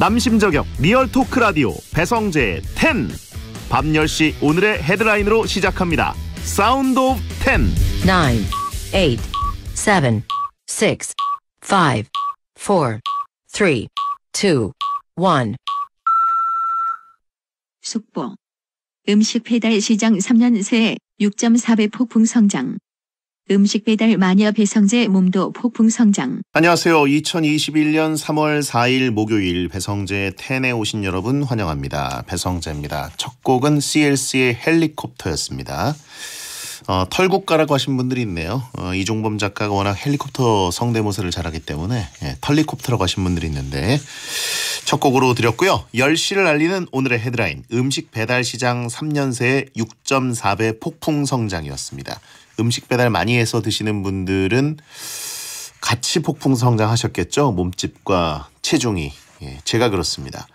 남심저격 리얼 토크 라디오 배성재 10. 밤 10시 오늘의 헤드라인으로 시작합니다. 사운드 오브 10. 9, 8, 7, 6, 5, 4, 3, 2, 1. 속보. 음식 배달 시장 3년 새 6.4배 폭풍 성장. 음식 배달 마녀 배성재 몸도 폭풍 성장. 안녕하세요. 2021년 3월 4일 목요일 배성재 텐에 오신 여러분 환영합니다. 배성재입니다. 첫 곡은 CLC의 헬리콥터였습니다. 어, 털국가라고 하신 분들이 있네요. 어, 이종범 작가가 워낙 헬리콥터 성대모사를 잘하기 때문에 예, 털리콥터라고 하신 분들이 있는데 첫 곡으로 드렸고요. 10시를 알리는 오늘의 헤드라인 음식 배달 시장 3년새 6.4배 폭풍 성장이었습니다. 음식 배달 많이 해서 드시는 분들은 같이 폭풍 성장하셨겠죠. 몸집과 체중이. 예, 제가 그렇습니다.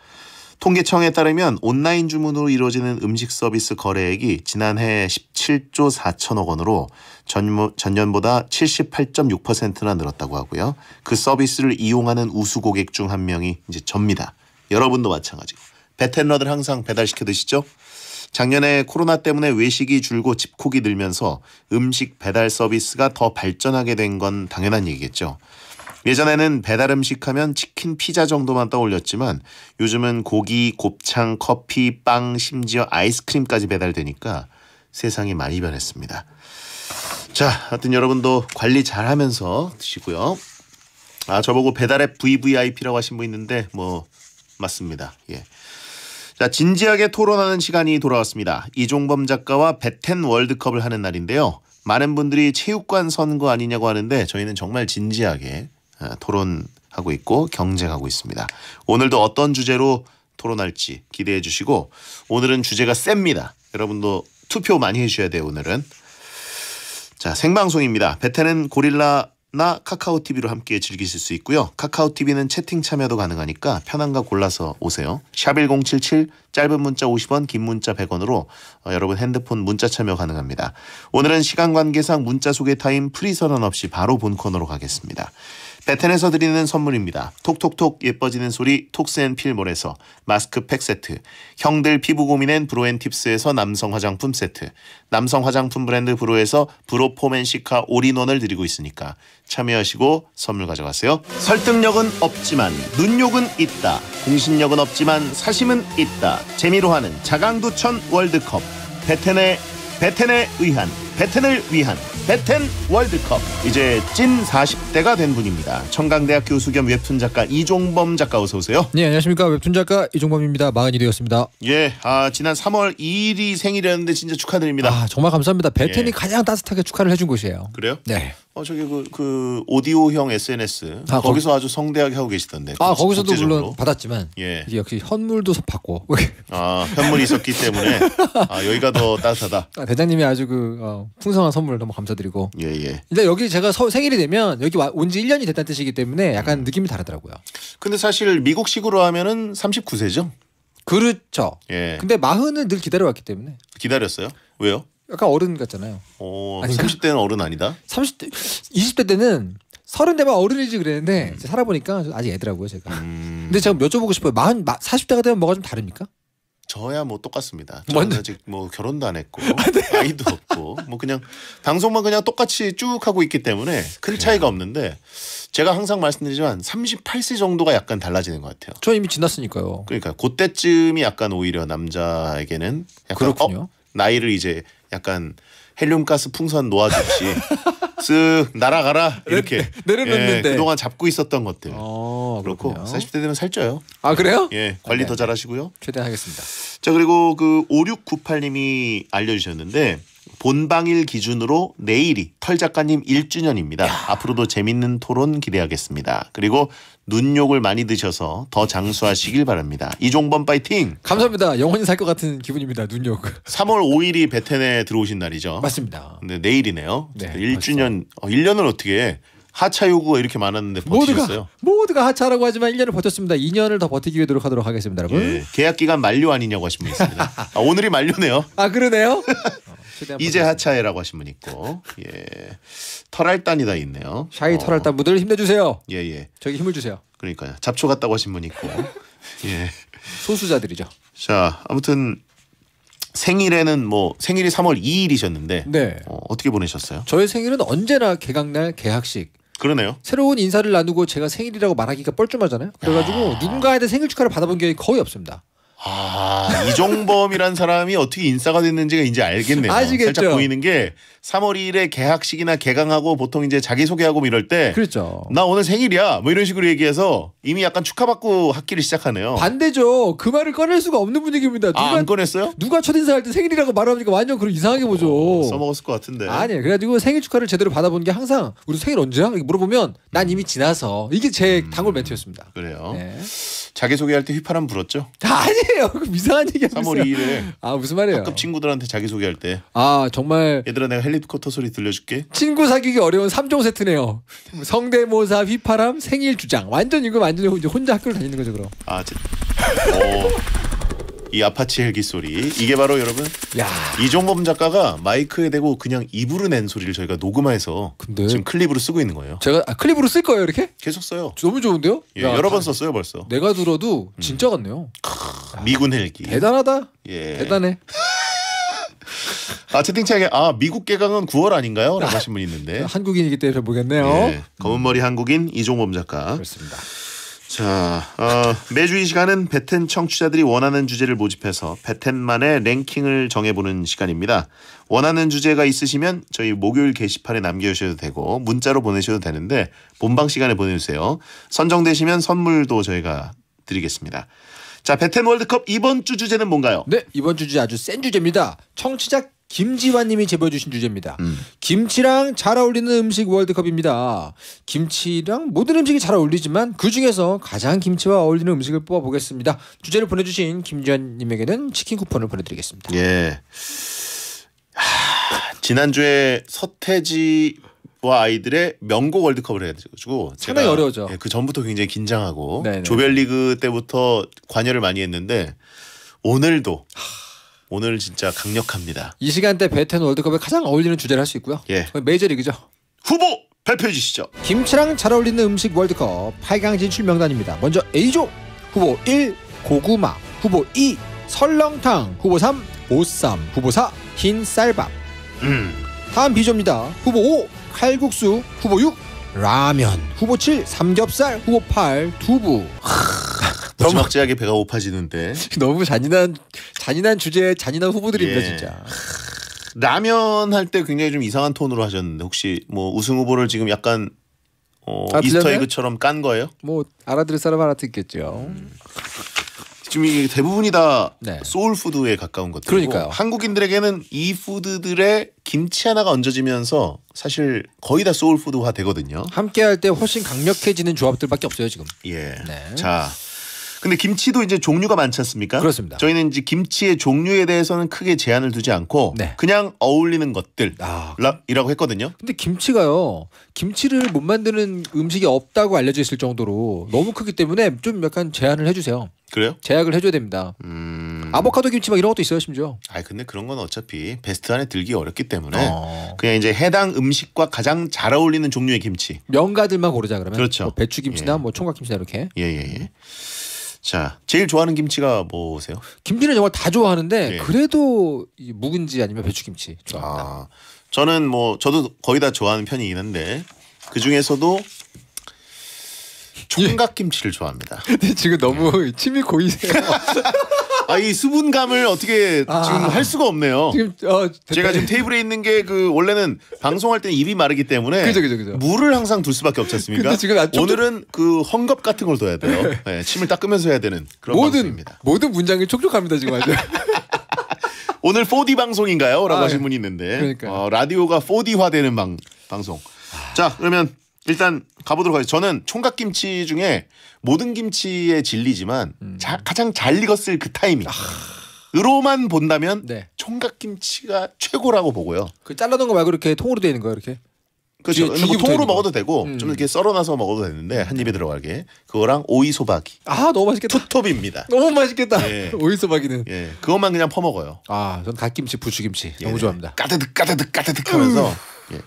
통계청에 따르면 온라인 주문으로 이루어지는 음식 서비스 거래액이 지난해 17조 4천억 원으로 전년보다 78.6%나 늘었다고 하고요. 그 서비스를 이용하는 우수 고객 중 한 명이 이제 접니다. 여러분도 마찬가지고. 베텐러들 항상 배달시켜 드시죠? 작년에 코로나 때문에 외식이 줄고 집콕이 늘면서 음식 배달 서비스가 더 발전하게 된 건 당연한 얘기겠죠. 예전에는 배달 음식 하면 치킨, 피자 정도만 떠올렸지만 요즘은 고기, 곱창, 커피, 빵, 심지어 아이스크림까지 배달되니까 세상이 많이 변했습니다. 자, 하여튼 여러분도 관리 잘 하면서 드시고요. 아, 저보고 배달앱 VVIP라고 하신 분 있는데 뭐 맞습니다. 예. 자, 진지하게 토론하는 시간이 돌아왔습니다. 이종범 작가와 베텐 월드컵을 하는 날인데요. 많은 분들이 체육관 선거 아니냐고 하는데 저희는 정말 진지하게 어, 토론하고 있고 경쟁하고 있습니다. 오늘도 어떤 주제로 토론할지 기대해 주시고 오늘은 주제가 셉니다. 여러분도 투표 많이 해주셔야 돼요 오늘은. 자 생방송입니다. 베텐은 고릴라 나 카카오 TV로 함께 즐기실 수 있고요. 카카오 TV는 채팅 참여도 가능하니까 편한 가 골라서 오세요. 샵 1077 짧은 문자 50원 긴 문자 100원으로 어, 여러분 핸드폰 문자 참여 가능합니다. 오늘은 시간 관계상 문자 소개 타임 프리 선언 없이 바로 본 코너로 가겠습니다. 베텐에서 드리는 선물입니다. 톡톡톡 예뻐지는 소리 톡스앤필몰에서 마스크팩 세트 형들 피부 고민엔 브로앤팁스에서 남성 화장품 세트 남성 화장품 브랜드 브로에서 브로포맨시카 올인원을 드리고 있으니까 참여하시고 선물 가져가세요. 설득력은 없지만 눈욕은 있다. 공신력은 없지만 사심은 있다. 재미로 하는 자강두천 월드컵 베텐에 베텐에 의한 배텐을 위한 배텐 월드컵 이제 찐 40대가 된 분입니다. 청강대학 교수 겸 웹툰 작가 이종범 작가 어서 오세요. 네 안녕하십니까 웹툰 작가 이종범입니다. 마흔이되었습니다 예, 아 지난 3월 2일이 생일이었는데 진짜 축하드립니다. 아 정말 감사합니다. 배텐이 예. 가장 따뜻하게 축하를 해준 곳이에요. 그래요? 네. 어 저기 그, 그 오디오형 SNS 아, 거기서 거 아주 성대하게 하고 계시던데. 아 거기서도 국제적으로. 물론 받았지만 예. 역시 현물도 받고. 아 현물이 있었기 때문에 아 여기가 더 따뜻하다. 아, 대장님이 아주 그 어, 풍성한 선물 너무 감사드리고. 예예. 예. 근데 여기 제가 서, 생일이 되면 여기 온 지 1년이 됐다는 뜻이기 때문에 약간 음. 느낌이 다르더라고요. 근데 사실 미국식으로 하면은 39세죠. 그렇죠. 예. 근데 마흔은늘 기다려왔기 때문에. 기다렸어요? 왜요? 약간 어른 같잖아요. 오, 어, 아니, 30대는 어른 아니다? 30대, 20대 때는 서른 대만 어른이지 그랬는데 음. 살아보니까 아직 애더라고요 제가. 음. 근데 제가 여쭤보고 싶어요. 마흔, 사십 대가 되면 뭐가 좀 다릅니까? 저야 뭐 똑같습니다. 저는 뭔데? 아직 뭐 결혼도 안 했고 아, 네. 아이도 없고 뭐 그냥 방송만 그냥 똑같이 쭉 하고 있기 때문에 큰 차이가 없는데 제가 항상 말씀드리지만 38세 정도가 약간 달라지는 것 같아요. 저 이미 지났으니까요. 그러니까 그때쯤이 약간 오히려 남자에게는 약간 어, 그렇군요. 어? 나이를 이제 약간 헬륨가스 풍선 놓아줬지. 쓱 날아가라 이렇게 네, 내려놓는데 예, 그동안 잡고 있었던 것들 아, 그렇고 그 40대 되면 살쪄요 아 그래요? 예 관리 네. 더 네. 잘하시고요 최대한 하겠습니다 자 그리고 그 5698님이 알려주셨는데 본방일 기준으로 내일이 털 작가님 1주년입니다. 앞으로도 재밌는 토론 기대하겠습니다. 그리고 눈욕을 많이 드셔서 더 장수하시길 바랍니다. 이종범 파이팅! 감사합니다. 영원히 살 것 같은 기분입니다. 눈욕. 3월 5일이 베텐에 들어오신 날이죠. 맞습니다. 네, 내일이네요. 네, 1주년, 어, 1년을 어떻게 하차 요구가 이렇게 많았는데 버티셨어요. 모두가, 모두가 하차라고 하지만 1년을 버텼습니다. 2년을 더 버티기 위해 노력하도록 하겠습니다, 여러분. 예, 계약 기간 만료 아니냐고 하신 분 있습니다. 아, 오늘이 만료네요. 아 그러네요. 이제 하차해라고 하신 분 있고 예 털알단이다 있네요. 샤이 어. 털알단 분들 힘내주세요. 예예. 예. 저기 힘을 주세요. 그러니까요. 잡초 같다고 하신 분 있고 예 소수자들이죠. 자 아무튼 생일에는 뭐 생일이 3월 2일이셨는데 네. 어, 떻게 보내셨어요? 저의 생일은 언제나 개강날 개학식. 그러네요. 새로운 인사를 나누고 제가 생일이라고 말하기가 뻘쭘하잖아요. 그래가지고 아. 누군가한테 생일 축하를 받아본 기 거의 없습니다. 아 이종범이란 사람이 어떻게 인싸가 됐는지가 이제 알겠네요. 아시겠죠? 살짝 보이는 게 3월 2일에 개학식이나 개강하고 보통 이제 자기소개하고 뭐 이럴 때 그렇죠. 나 오늘 생일이야. 뭐 이런 식으로 얘기해서 이미 약간 축하받고 학기를 시작하네요. 반대죠. 그 말을 꺼낼 수가 없는 분위기입니다. 아, 누가, 아, 안 꺼냈어요? 누가 첫인사 할 때 생일이라고 말하니까 완전 그런 이상하게 보죠. 어, 써먹었을 것 같은데. 아니, 그래가지고 생일 축하를 제대로 받아본 게 항상 우리 생일 언제야? 물어보면 난 이미 지나서 이게 제 음, 단골 멘트였습니다. 그래요. 네. 자기소개할 때 휘파람 불었죠? 아니에요. 그 이상한 얘기 하세요. 3월 2일에. 아, 무슨 말이에요? 학급 친구들한테 자기소개할 때. 아, 정말. 얘들아 내가 헬 헬리콥터 소리 들려줄게. 친구 사귀기 어려운 3종 세트네요. 성대모사, 휘파람, 생일 주장. 완전 이거 완전 이제 혼자 학교를 다니는 거죠 그럼. 아, 제... 이 아파치 헬기 소리 이게 바로 여러분 야. 이종범 작가가 마이크에 대고 그냥 입으로 낸 소리를 저희가 녹음해서 지금 클립으로 쓰고 있는 거예요. 제가 아, 클립으로 쓸 거예요 이렇게? 계속 써요. 너무 좋은데요? 예, 야, 여러 번 썼어요 벌써. 내가 들어도 진짜 같네요. 크, 미군 헬기. 대단하다. 예. 대단해. 아 채팅창에 아 미국 개강은 9월 아닌가요? 라고 하신 분이 있는데 한국인이기 때문에 모르겠네요. 네, 예, 검은머리 한국인 이종범 작가. 그렇습니다. 자 어, 매주 이 시간은 베텐 청취자들이 원하는 주제를 모집해서 베텐만의 랭킹을 정해보는 시간입니다. 원하는 주제가 있으시면 저희 목요일 게시판에 남겨주셔도 되고 문자로 보내셔도 되는데 본방 시간에 보내주세요. 선정되시면 선물도 저희가 드리겠습니다. 자, 베텐 월드컵 이번 주 주제는 뭔가요? 네, 이번 주 주제 아주 센 주제입니다. 청취자 김지환님이 제보해 주신 주제입니다. 음. 김치랑 잘 어울리는 음식 월드컵입니다. 김치랑 모든 음식이 잘 어울리지만 그 중에서 가장 김치와 어울리는 음식을 뽑아보겠습니다. 주제를 보내주신 김지환님에게는 치킨 쿠폰을 보내드리겠습니다. 예. 하, 지난주에 서태지 와 아이들의 명곡 월드컵을 해가지고 상당히 어려워죠. 예, 그 전부터 굉장히 긴장하고 네네. 네. 조별리그 때부터 관여를 많이 했는데 오늘도 오늘 진짜 강력합니다. 이 시간대 베텐 월드컵에 가장 어울리는 주제를 할 수 있고요. 예. 메이저리그죠. 후보 발표해 주시죠. 김치랑 잘 어울리는 음식 월드컵 8강 진출 명단입니다. 먼저 A조 후보 1 고구마 후보 2 설렁탕 후보 3 보쌈 후보 4흰 쌀밥 음. 다음 B조입니다. 후보 5 칼국수 후보 6 라면 후보 7 삼겹살 후보 8 두부 무지막지하게 배가 고파지는데 너무 잔인한 잔인한 주제에 잔인한 후보들입니다 예. 진짜 라면 할 때 굉장히 좀 이상한 톤으로 하셨는데 혹시 뭐 우승 후보를 지금 약간 어, 아, 이스터에그처럼 깐 거예요? 뭐 알아들을 사람 알아듣겠죠. 음. 지금 이게 대부분이 다 네. 소울 푸드에 가까운 것들이고 그러니까요. 한국인들에게는 이 푸드들의 김치 하나가 얹어지면서 사실 거의 다 소울 푸드화 되거든요. 함께할 때 훨씬 강력해지는 조합들밖에 없어요 지금. 예. 네. 자 근데 김치도 이제 종류가 많지 않습니까? 그렇습니다. 저희는 이제 김치의 종류에 대해서는 크게 제한을 두지 않고 네. 그냥 어울리는 것들이라고 아, 그 했거든요. 근데 김치가요. 김치를 못 만드는 음식이 없다고 알려져 있을 정도로 너무 크기 때문에 좀 약간 제한을 해주세요. 그래요? 제약을 해줘야 됩니다. 음... 아보카도 김치 막 이런 것도 있어요 심지어. 아 근데 그런 건 어차피 베스트 안에 들기 어렵기 때문에 어... 그냥 이제 해당 음식과 가장 잘 어울리는 종류의 김치. 명가들만 고르자 그러면. 그렇죠. 뭐 배추 김치나 예. 뭐 총각 김치나 이렇게. 예예예. 예, 예. 예. 자, 제일 좋아하는 김치가 뭐세요? 김치는 정말 다 좋아하는데 네. 그래도 묵은지 아니면 배추김치 좋아합니다. 아, 저는 뭐 저도 거의 다 좋아하는 편이긴 한데 그 중에서도 총각 김치를 좋아합니다. 근데 지금 너무 네. 침이 고이세요. 아이 수분감을 어떻게 아. 지금 할 수가 없네요. 지금 어, 제가 지금 테이블에 있는 게 그 원래는 방송할 때 입이 마르기 때문에 그죠, 그죠, 그죠. 물을 항상 둘 수밖에 없지 않습니까? 아, 좀, 오늘은 그 헝겊 같은 걸 둬야 돼요. 네. 네, 침을 닦으면서 해야 되는 그런 모든, 방송입니다. 모든 문장이 촉촉합니다 지금 아주. 오늘 4D 방송인가요? 라고 아, 하신 네. 분이 있는데 그러니까 어, 라디오가 4D화되는 방, 방송. 자 그러면 일단 가보도록 하죠 저는 총각김치 중에 모든 김치의 진리지만 음. 자, 가장 잘 익었을 그 타이밍. 아. 으로만 본다면 네. 총각김치가 최고라고 보고요. 그 잘라놓은 거 말고 이렇게 통으로 되 그렇죠. 있는 거 이렇게? 그렇죠. 뭐 통으로 먹어도 되고 음. 좀 이렇게 썰어놔서 먹어도 되는데 한 입에 들어가게 그거랑 오이 소박이. 아 너무 맛있겠다. 투톱입니다. 너무 맛있겠다. 예. 오이 소박이는. 예. 그것만 그냥 퍼먹어요. 아전 갓김치 부추김치 예. 너무 좋아합니다. 까드득 까드득 까드득하면서. 음. 예.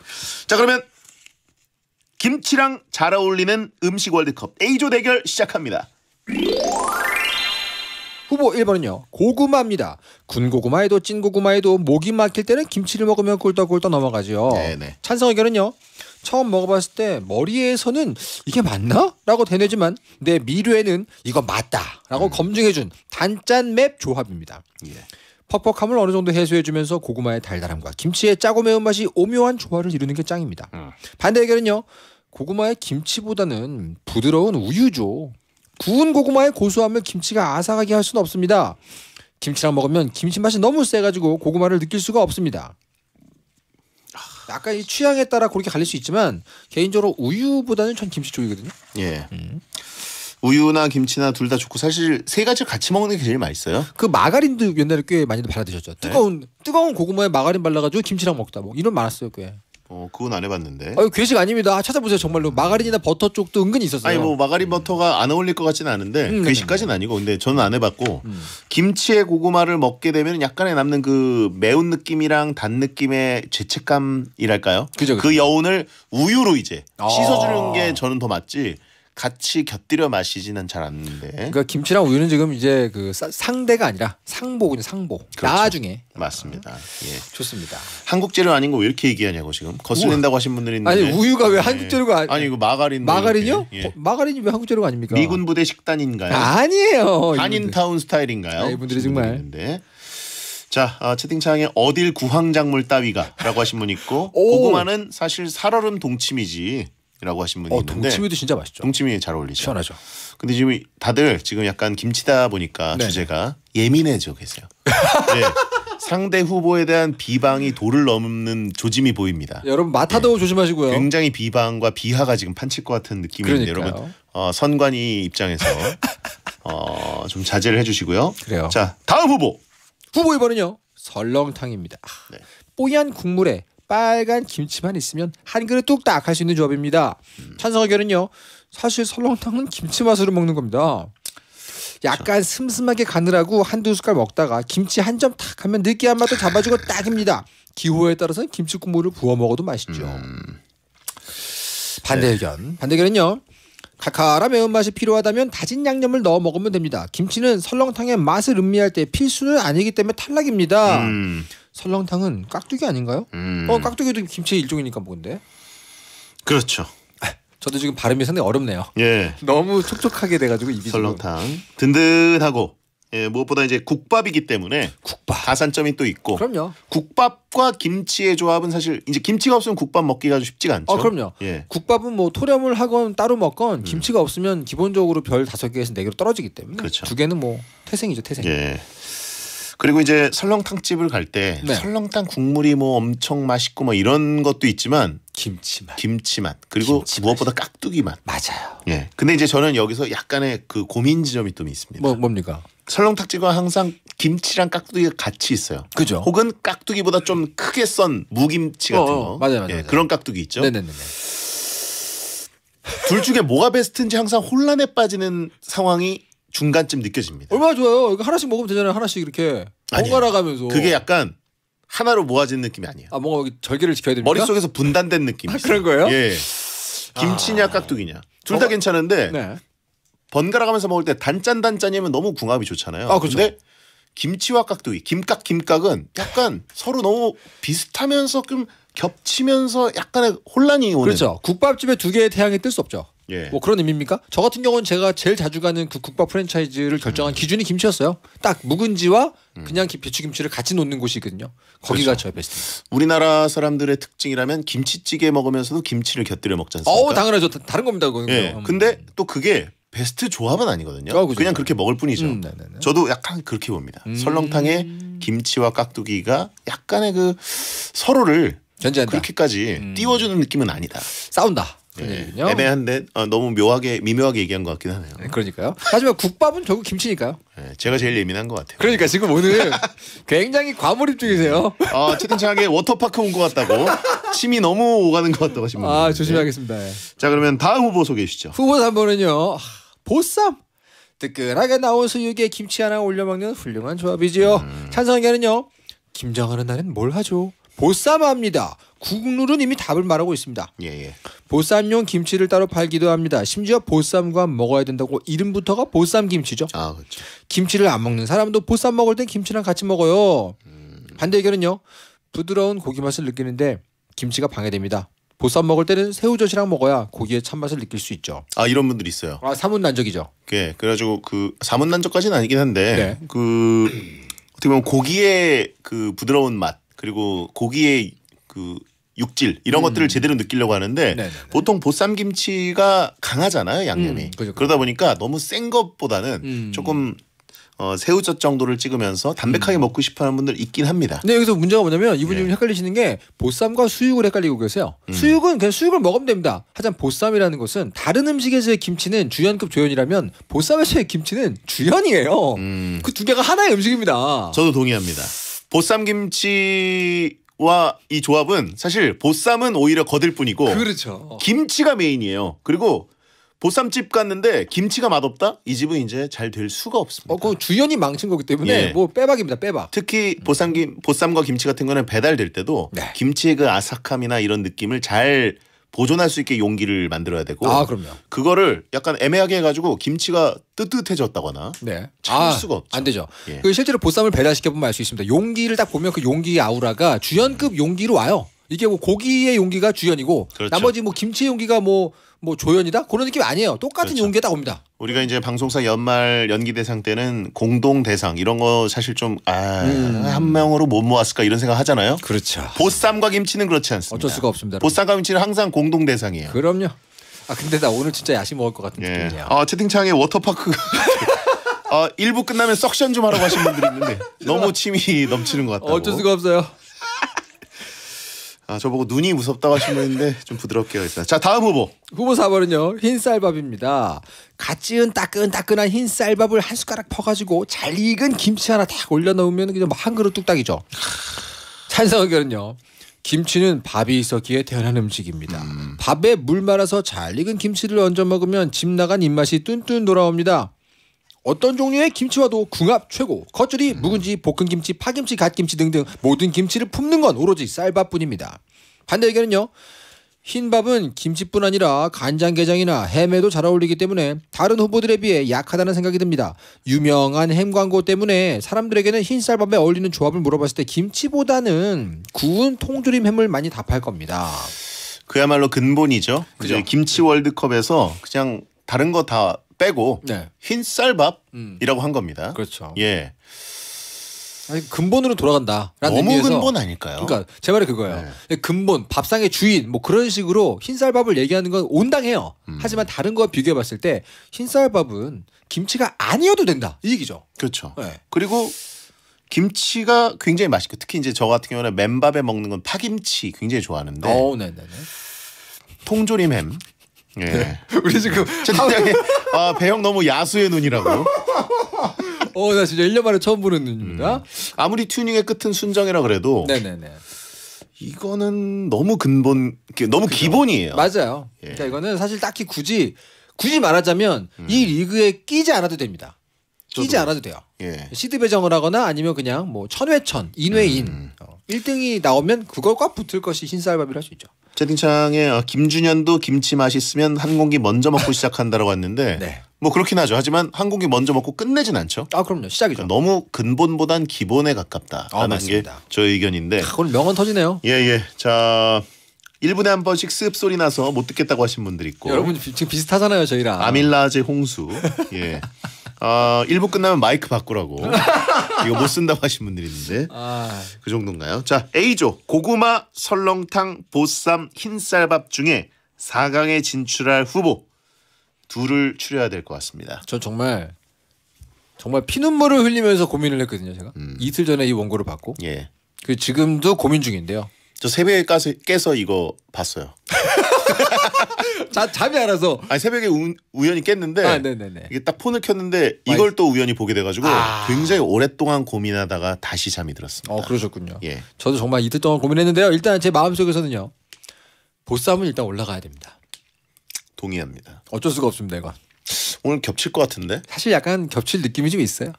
자 그러면 김치랑 잘 어울리는 음식 월드컵 A조 대결 시작합니다. 후보 1번은요. 고구마입니다. 군고구마에도 찐고구마에도 목이 막힐 때는 김치를 먹으면 꿀떡꿀떡 넘어가지 네네. 찬성 의견은요. 처음 먹어봤을 때 머리에서는 이게 맞나? 라고 되뇌지만 내 미류에는 이거 맞다 라고 음. 검증해준 단짠맵 조합입니다. 예. 퍽퍽함을 어느 정도 해소해주면서 고구마의 달달함과 김치의 짜고 매운맛이 오묘한 조화를 이루는 게 짱입니다. 음. 반대 의견은요. 고구마의 김치보다는 부드러운 우유죠. 구운 고구마의 고소함을 김치가 아삭하게 할 수는 없습니다. 김치랑 먹으면 김치 맛이 너무 세가지고 고구마를 느낄 수가 없습니다. 약간 이 취향에 따라 그렇게 갈릴 수 있지만 개인적으로 우유보다는 전 김치 쪽이거든요. 예. 음. 우유나 김치나 둘 다 좋고 사실 세 가지를 같이 먹는 게 제일 맛있어요. 그 마가린도 옛날에 꽤 많이들 발라 드셨죠. 네. 뜨거운 네? 뜨거운 고구마에 마가린 발라가지고 김치랑 먹다 뭐 이런 많았어요 꽤. 어 그건 안 해봤는데. 아유 괴식 아닙니다. 아, 찾아보세요 정말로 마가린이나 버터 쪽도 은근히 있었어요. 아니 뭐 마가린 버터가 안 어울릴 것 같지는 않은데 음, 괴식까지는 아니고 근데 저는 안 해봤고 음. 김치에 고구마를 먹게 되면 약간의 남는 그 매운 느낌이랑 단 느낌의 죄책감이랄까요? 그죠, 그죠. 그 여운을 우유로 이제 아. 씻어주는 게 저는 더 맞지. 같이 곁들여 마시지는 잘 않는데. 그러니까 김치랑 우유는 지금 이제 그 상대가 아니라 상보군요 상보. 그렇죠. 나중에. 맞습니다. 예. 좋습니다. 한국 재료 아닌 거 왜 이렇게 얘기하냐고 지금 거슬린다고 하신 분들이 있는데. 아니 우유가 왜 네. 한국 예. 재료가 아니? 아니 이거 마가린. 마가린요? 예. 마가린이 왜 한국 재료가 아닙니까? 미군 부대 식단인가요? 아니에요. 한인타운 스타일인가요? 아, 이분들이 정말. 있는데. 자 아, 채팅창에 어딜 구황작물 따위가라고 하신 분 있고 고구마는 사실 살얼음 동치미지 라고 하신 분이 어, 있는데 동치미도 진짜 맛있죠. 동치미 잘 어울리죠. 시원하죠. 근데 지금 다들 지금 약간 김치다 보니까 네네. 주제가 예민해져 계세요. 네. 상대 후보에 대한 비방이 도를 넘는 조짐이 보입니다. 여러분 마타도 네. 조심하시고요. 굉장히 비방과 비하가 지금 판칠 것 같은 느낌인데 여러분 어, 선관위 입장에서 어, 좀 자제를 해주시고요. 그래요. 자 다음 후보. 후보 2번은요. 설렁탕입니다. 네. 아, 뽀얀 국물에 빨간 김치만 있으면 한 그릇 뚝딱 할 수 있는 조합입니다. 찬성 의견은요. 사실 설렁탕은 김치 맛으로 먹는 겁니다. 약간 슴슴하게 가느라고 한두 숟갈 먹다가 김치 한 점 탁 하면 느끼한 맛도 잡아주고 딱입니다. 기호에 따라서는 김치 국물을 부어 먹어도 맛있죠. 음. 반대 네. 의견. 네. 반대 의견은요. 카카라 매운맛이 필요하다면 다진 양념을 넣어 먹으면 됩니다. 김치는 설렁탕의 맛을 음미할 때 필수는 아니기 때문에 탈락입니다. 음. 설렁탕은 깍두기 아닌가요? 음. 어 깍두기도 김치의 일종이니까 뭔데? 그렇죠. 아, 저도 지금 발음이 상당히 어렵네요. 예. 너무 촉촉하게 돼가지고 입이 설렁탕 든든하고 예, 무엇보다 이제 국밥이기 때문에 국밥 가산점이 또 있고 그럼요. 국밥과 김치의 조합은 사실 이제 김치가 없으면 국밥 먹기가 좀 쉽지가 않죠. 어, 그럼요. 예. 국밥은 뭐 토렴을 하건 따로 먹건 음. 김치가 없으면 기본적으로 별 다섯 개에서 네 개로 떨어지기 때문에 그렇죠. 두 개는 뭐 태생이죠 태생. 예. 그리고 이제 설렁탕 집을 갈때 네. 설렁탕 국물이 뭐 엄청 맛있고 뭐 이런 것도 있지만 김치맛. 김치맛. 그리고 김치 무엇보다 맛이... 깍두기 맛. 맞아요. 예. 근데 이제 저는 여기서 약간의 그 고민 지점이 좀 있습니다. 뭐 뭡니까? 설렁탕 집과 항상 김치랑 깍두기가 같이 있어요. 그죠. 혹은 깍두기보다 좀 크게 썬 무김치 같은 어, 어, 거. 어어, 맞아요, 맞아요, 예, 그런 깍두기 있죠. 네네네. 둘 중에 뭐가 베스트인지 항상 혼란에 빠지는 상황이 중간쯤 느껴집니다. 얼마나 좋아요. 이거 하나씩 먹으면 되잖아요. 하나씩 이렇게 번갈아 가면서. 그게 약간 하나로 모아진 느낌이 아니에요. 아 뭔가 절개를 지켜야 됩니까? 머릿속에서 분단된 느낌. 아, 그런 거예요? 예. 아. 김치냐 아... 깍두기냐. 둘 다 괜찮은데 네. 번갈아 가면서 먹을 때 단짠 단짠이면 너무 궁합이 좋잖아요. 아, 그렇데 김치와 깍두기, 김깍 김깍은 약간 서로 너무 비슷하면서 좀 겹치면서 약간의 혼란이 오는. 그렇죠. 국밥집에 두 개의 태양이 뜰 수 없죠. 예. 뭐 그런 의미입니까? 저 같은 경우는 제가 제일 자주 가는 그 국밥 프랜차이즈를 결정한 음. 기준이 김치였어요. 딱 묵은지와 음. 그냥 배추김치를 같이 놓는 곳이거든요. 거기가 그렇죠. 저의 베스트. 우리나라 사람들의 특징이라면 김치찌개 먹으면서도 김치를 곁들여 먹지 않습니까? 어, 당연하죠. 다른 겁니다. 그건 예. 음. 근데 또 그게 베스트 조합은 아니거든요. 어, 그냥 그렇게 먹을 뿐이죠. 음, 저도 약간 그렇게 봅니다. 음. 설렁탕에 김치와 깍두기가 약간의 그 서로를 견제한다. 그렇게까지 음. 띄워주는 느낌은 아니다. 싸운다. 그얘 네. 네. 애매한데 어, 너무 묘하게 미묘하게 얘기한 것 같긴 하네요. 네, 그러니까요. 하지만 국밥은 결국 김치니까요. 네, 제가 제일 예민한 것 같아요. 그러니까 지금 오늘 굉장히 과몰입 중이세요. 어, 아, 채팅창에 워터파크 온 것 같다고 침이 너무 오가는 것 같다고 하신 분. 아 조심하겠습니다. 네. 자 그러면 다음 후보 소개해 주시죠. 후보 3번은요. 보쌈. 뜨끈하게 나온 수육에 김치 하나 올려 먹는 훌륭한 조합이지요. 음. 찬성견은요. 김장하는 날엔 뭘 하죠? 보쌈합니다. 국룰은 이미 답을 말하고 있습니다. 예, 예. 보쌈용 김치를 따로 팔기도 합니다. 심지어 보쌈과 먹어야 된다고 이름부터가 보쌈 김치죠. 아, 그렇죠. 김치를 안 먹는 사람도 보쌈 먹을 땐 김치랑 같이 먹어요. 음... 반대 의견은요. 부드러운 고기 맛을 느끼는데 김치가 방해됩니다. 보쌈 먹을 때는 새우젓이랑 먹어야 고기의 참맛을 느낄 수 있죠. 아 이런 분들 있어요. 아 사문 난적이죠. 예, 그래가지고 그 사문 난적까지는 아니긴 한데 네. 그 어떻게 보면 고기의 그 부드러운 맛 그리고 고기의 그 육질 이런 음. 것들을 제대로 느끼려고 하는데 네네네. 네, 네. 보통 보쌈 김치가 강하잖아요 양념이 음, 그죠, 죠 그러다 보니까 너무 센 것보다는 음. 조금 어, 새우젓 정도를 찍으면서 담백하게 음. 먹고 싶어하는 분들 있긴 합니다. 근데 여기서 문제가 뭐냐면 이분이 좀 예. 헷갈리시는 게 보쌈과 수육을 헷갈리고 계세요. 음. 수육은 그냥 수육을 먹으면 됩니다. 하지만 보쌈이라는 것은 다른 음식에서의 김치는 주연급 조연이라면 보쌈에서의 김치는 주연이에요. 음. 그두 개가 하나의 음식입니다. 저도 동의합니다. 보쌈 김치 와이 조합은 사실 보쌈은 오히려 거들 뿐이고 그렇죠. 김치가 메인이에요. 그리고 보쌈집 갔는데 김치가 맛없다? 이 집은 이제 잘 될 수가 없습니다. 어, 그 주연이 망친 거기 때문에 예. 뭐 빼박입니다. 빼박. 특히 보쌈김 보쌈과 김치 같은 거는 배달될 때도 네. 김치의 그 아삭함이나 이런 느낌을 잘 보존할 수 있게 용기를 만들어야 되고 아 그럼요. 그거를 약간 애매하게 해가지고 김치가 뜨뜻해졌다거나 네. 참을 아, 수가 없죠. 안 되죠. 예. 그 실제로 보쌈을 배달시켜 보면 알 수 있습니다. 용기를 딱 보면 그 용기의 아우라가 주연급 용기로 와요. 이게 뭐 고기의 용기가 주연이고 그렇죠. 나머지 뭐 김치의 용기가 뭐뭐 조연이다 그런 느낌 이 아니에요. 똑같은 그렇죠. 용기에다 옵니다. 우리가 이제 방송사 연말 연기 대상 때는 공동 대상 이런 거 사실 좀한 아, 음. 명으로 못 모았을까 이런 생각 하잖아요. 그렇죠. 보쌈과 김치는 그렇지 않습니다. 어쩔 수가 없습니다. 보쌈과 김치는 항상 공동 대상이에요. 그럼요. 아 근데 나 오늘 진짜 야식 먹을 것 같은 예. 느낌이야. 아 채팅창에 워터파크. 아 일부 끝나면 석션 좀 하라고 하신 분들이 있는데 너무 침이 넘치는 것 같다고. 어쩔 수가 없어요. 아, 저보고 눈이 무섭다고 하신 분인데 좀 부드럽게 하겠습니다. 자, 다음 후보. 후보 4번은요. 흰쌀밥입니다. 갓 지은 따끈따끈한 흰쌀밥을 한 숟가락 퍼가지고 잘 익은 김치 하나 딱 올려놓으면 그냥 한 그릇 뚝딱이죠. 찬성 의견은요. 김치는 밥이 있었기에 태어난 음식입니다. 음. 밥에 물 말아서 잘 익은 김치를 얹어 먹으면 집 나간 입맛이 뚠뚠 돌아옵니다. 어떤 종류의 김치와도 궁합 최고. 겉절이, 음. 묵은지, 볶은김치, 파김치, 갓김치 등등 모든 김치를 품는 건 오로지 쌀밥뿐입니다. 반대 의견은요. 흰밥은 김치뿐 아니라 간장게장이나 햄에도 잘 어울리기 때문에 다른 후보들에 비해 약하다는 생각이 듭니다. 유명한 햄 광고 때문에 사람들에게는 흰쌀밥에 어울리는 조합을 물어봤을 때 김치보다는 구운 통조림 햄을 많이 답할 겁니다. 그야말로 근본이죠. 그죠? 김치 월드컵에서 그냥 다른 거다 빼고 네. 흰쌀밥이라고 음. 한 겁니다. 그렇죠. 예. 아니, 근본으로 돌아간다. 너무 의미에서. 근본 아닐까요? 그러니까 제 말이 그거예요. 네. 예, 근본, 밥상의 주인 뭐 그런 식으로 흰쌀밥을 얘기하는 건 온당해요. 음. 하지만 다른 거와 비교해 봤을 때 흰쌀밥은 김치가 아니어도 된다. 이 얘기죠. 그렇죠. 네. 그리고 김치가 굉장히 맛있고 특히 이제 저 같은 경우는 맨밥에 먹는 건 파김치 굉장히 좋아하는데. 어, 네, 네, 네. 통조림햄 예. 네. 우리 지금 채팅창에 아, 배영 너무 야수의 눈이라고. 어, 나 진짜 1년 만에 처음 보는 눈입니다. 음. 아무리 튜닝의 끝은 순정이라 그래도 네네네. 이거는 너무 근본 너무 그죠. 기본이에요. 맞아요. 예. 그러니까 이거는 사실 딱히 굳이 굳이 말하자면 음. 이 리그에 끼지 않아도 됩니다. 끼지 저도. 않아도 돼요. 예. 시드 배정을 하거나 아니면 그냥 뭐 천회천, 인회인 음. 1등이 어, 나오면 그걸 꽉 붙을 것이 흰쌀밥이라 할수 있죠. 채팅창에 어, 김준현도 김치 맛있으면 한 공기 먼저 먹고 시작한다라고 왔는데 네. 뭐 그렇긴 하죠. 하지만 한 공기 먼저 먹고 끝내진 않죠. 아 그럼요. 시작이죠. 그러니까 너무 근본보단 기본에 가깝다라는 아, 게 저의 의견인데. 아, 오늘 명언 터지네요. 예예. 예. 자 1분에 한 번씩 습 소리 나서 못 듣겠다고 하신 분들 있고. 여러분 지금 비슷하잖아요, 저희랑. 아밀라제 홍수. 예. 어, 아, 1부 끝나면 마이크 바꾸라고. 이거 못 쓴다고 하신 분들 있는데. 아... 그 정도인가요? 자, A조. 고구마, 설렁탕, 보쌈, 흰쌀밥 중에 4강에 진출할 후보 둘을 추려야 될 것 같습니다. 저 정말 정말 피눈물을 흘리면서 고민을 했거든요, 제가. 음. 이틀 전에 이 원고를 받고. 예. 그 지금도 고민 중인데요. 저 새벽에 까서, 깨서 이거 봤어요. 자, 잠이 알아서. 아니 새벽에 우, 연히 깼는데 아, 이게 딱 폰을 켰는데 이걸 또 우연히 보게 돼가지고 아. 굉장히 오랫동안 고민하다가 다시 잠이 들었습니다. 어 그러셨군요. 예. 저도 정말 이틀 동안 고민했는데요. 일단 제 마음속에서는요. 보쌈은 일단 올라가야 됩니다. 동의합니다. 어쩔 수가 없습니다 이건. 오늘 겹칠 것 같은데? 사실 약간 겹칠 느낌이 좀 있어요.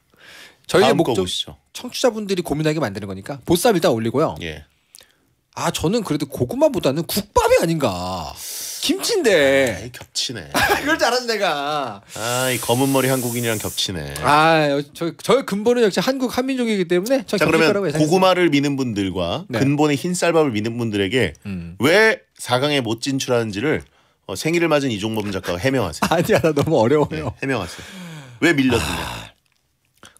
저희의 목적 청취자분들이 고민하게 만드는 거니까 보쌈 일단 올리고요. 예. 아 저는 그래도 고구마보다는 국밥이 아닌가. 김치인데. 에이, 아, 겹치네. 이걸 잘하지 내가. 아이 검은 머리 한국인이랑 겹치네. 아저 저의 근본은 역시 한국 한민족이기 때문에 자 그러면 고구마를 미는 분들과 네. 근본의 흰쌀밥을 미는 분들에게 음. 왜 4강에 못 진출하는지를 어, 생일을 맞은 이종범 작가가 해명하세요. 아니야 나 너무 어려워요. 네, 해명하세요. 왜 밀렸느냐. 아,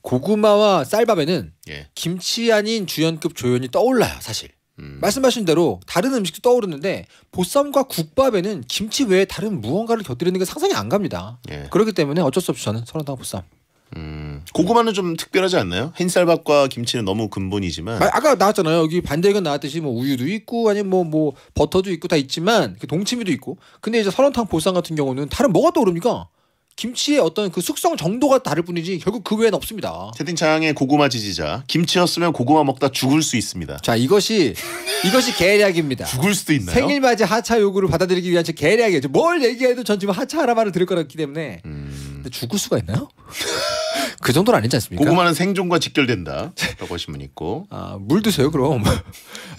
고구마와 쌀밥에는 예. 김치 아닌 주연급 조연이 떠올라요 사실. 음. 말씀하신 대로 다른 음식도 떠오르는데 보쌈과 국밥에는 김치 외에 다른 무언가를 곁들이는 게 상상이 안 갑니다. 예. 그렇기 때문에 어쩔 수 없이 저는 설렁탕 보쌈. 음. 고구마는 좀 특별하지 않나요? 흰쌀밥과 김치는 너무 근본이지만 아, 까 나왔잖아요. 여기 반대의견 나왔듯이 뭐 우유도 있고 아니면 뭐뭐 뭐 버터도 있고 다 있지만 그 동치미도 있고 근데 이제 설렁탕 보쌈 같은 경우는 다른 뭐가 떠오릅니까? 김치의 어떤 그 숙성 정도가 다를 뿐이지 결국 그 외에는 없습니다. 채팅창에 고구마 지지자 김치였으면 고구마 먹다 죽을 수 있습니다. 자 이것이 이것이 계략입니다. 죽을 수도 있나요? 생일 맞이 하차 요구를 받아들이기 위한 제 계략이에요. 뭘 얘기해도 전 지금 하차 하라만을 들을 거라기 때문에 음... 근데 죽을 수가 있나요? 그 정도는 아니지 않습니까? 고구마는 생존과 직결된다. 라고 하신 분 있고. 아, 물 드세요, 그럼.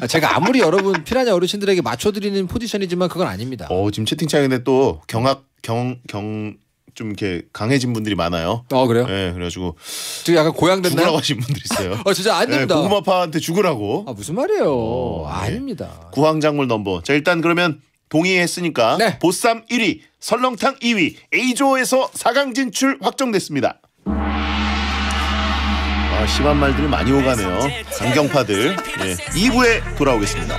아, 제가 아무리 여러분 피라냐 어르신들에게 맞춰드리는 포지션이지만 그건 아닙니다. 어, 지금 채팅창에 또 경악, 경, 경, 좀 이렇게 강해진 분들이 많아요. 아 그래요? 예, 그래가지고 지금 약간 고양 됐나? 죽으라고 하신 분들 있어요. 아 진짜 안 예, 됩니다. 예, 고구마파한테 죽으라고. 아 무슨 말이에요? 오, 어, 아, 예. 아닙니다. 구황작물 넘버. 자 일단 그러면 동의했으니까 네. 보쌈 1위, 설렁탕 2위, A조에서 4강 진출 확정됐습니다. 아, 심한 말들이 많이 오가네요. 강경파들. 예. 2부에 돌아오겠습니다.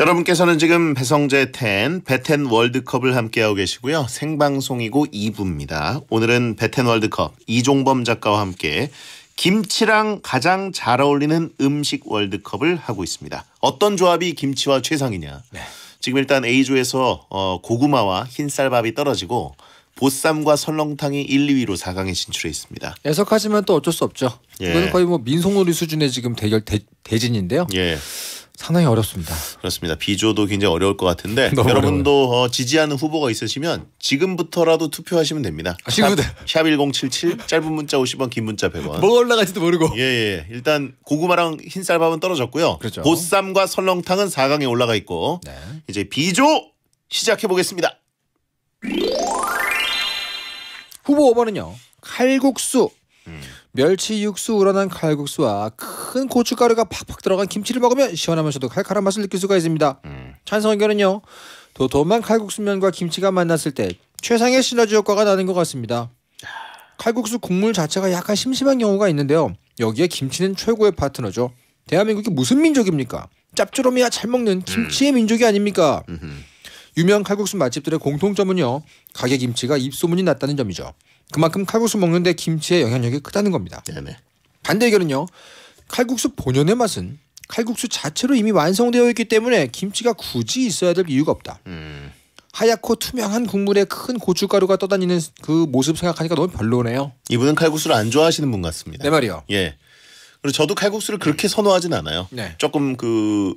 여러분께서는 지금 배성재 텐, 배텐 월드컵을 함께하고 계시고요. 생방송이고 2부입니다. 오늘은 배텐 월드컵 이종범 작가와 함께 김치랑 가장 잘 어울리는 음식 월드컵을 하고 있습니다. 어떤 조합이 김치와 최상이냐. 네. 지금 일단 A조에서 어, 고구마와 흰쌀밥이 떨어지고 보쌈과 설렁탕이 1, 2위로 4강에 진출해 있습니다. 애석하지만 또 어쩔 수 없죠. 예. 이건 거의 뭐 민속놀이 수준의 지금 대결 대, 진인데요 예. 상당히 어렵습니다. 그렇습니다. 비조도 굉장히 어려울 것 같은데 여러분도 어, 지지하는 후보가 있으시면 지금부터라도 투표하시면 됩니다. 아, 샵, 1 0 7 7 짧은 문자 50원 긴 문자 100원. 뭐 올라갈지도 모르고. 예, 예. 일단 고구마랑 흰쌀밥은 떨어졌고요. 그렇죠. 보쌈과 설렁탕은 4강에 올라가 있고 네. 이제 비조 시작해 보겠습니다. 후보 5번은요. 칼국수. 음. 멸치 육수 우러난 칼국수와 큰 고춧가루가 팍팍 들어간 김치를 먹으면 시원하면서도 칼칼한 맛을 느낄 수가 있습니다. 음. 찬성 의견은요. 도톰한 칼국수면과 김치가 만났을 때 최상의 시너지 효과가 나는 것 같습니다. 칼국수 국물 자체가 약간 심심한 경우가 있는데요. 여기에 김치는 최고의 파트너죠. 대한민국이 무슨 민족입니까? 짭조름이야 잘 먹는 김치의 음. 민족이 아닙니까? 음흠. 유명 칼국수 맛집들의 공통점은요. 가게 김치가 입소문이 났다는 점이죠. 그만큼 칼국수 먹는데 김치의 영향력이 크다는 겁니다. 네네. 반대 의견은요. 칼국수 본연의 맛은 칼국수 자체로 이미 완성되어 있기 때문에 김치가 굳이 있어야 될 이유가 없다. 음. 하얗고 투명한 국물에 큰 고춧가루가 떠다니는 그 모습 생각하니까 너무 별로네요. 이분은 칼국수를 안 좋아하시는 분 같습니다. 내 네 말이요. 예. 그리고 저도 칼국수를 그렇게 선호하진 않아요. 네. 조금 그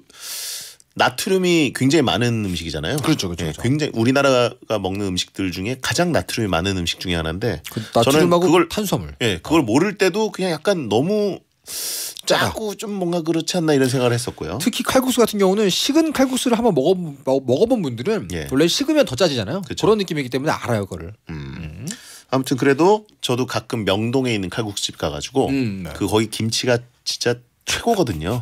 나트륨이 굉장히 많은 음식이잖아요. 그렇죠, 그렇죠. 네, 굉장히 우리나라가 먹는 음식들 중에 가장 나트륨이 많은 음식 중에 하나인데 그 저는 그걸 탄수화물. 예, 네, 그걸 어. 모를 때도 그냥 약간 너무 짜고 좀 뭔가 그렇지 않나 이런 생각을 했었고요. 특히 칼국수 같은 경우는 식은 칼국수를 한번 먹어 먹어본 분들은 예. 원래 식으면 더 짜지잖아요. 그쵸. 그런 느낌이기 때문에 알아요, 그거를. 음. 음. 아무튼 그래도 저도 가끔 명동에 있는 칼국수집 가가지고 음, 네. 그 거기 김치가 진짜 최고거든요.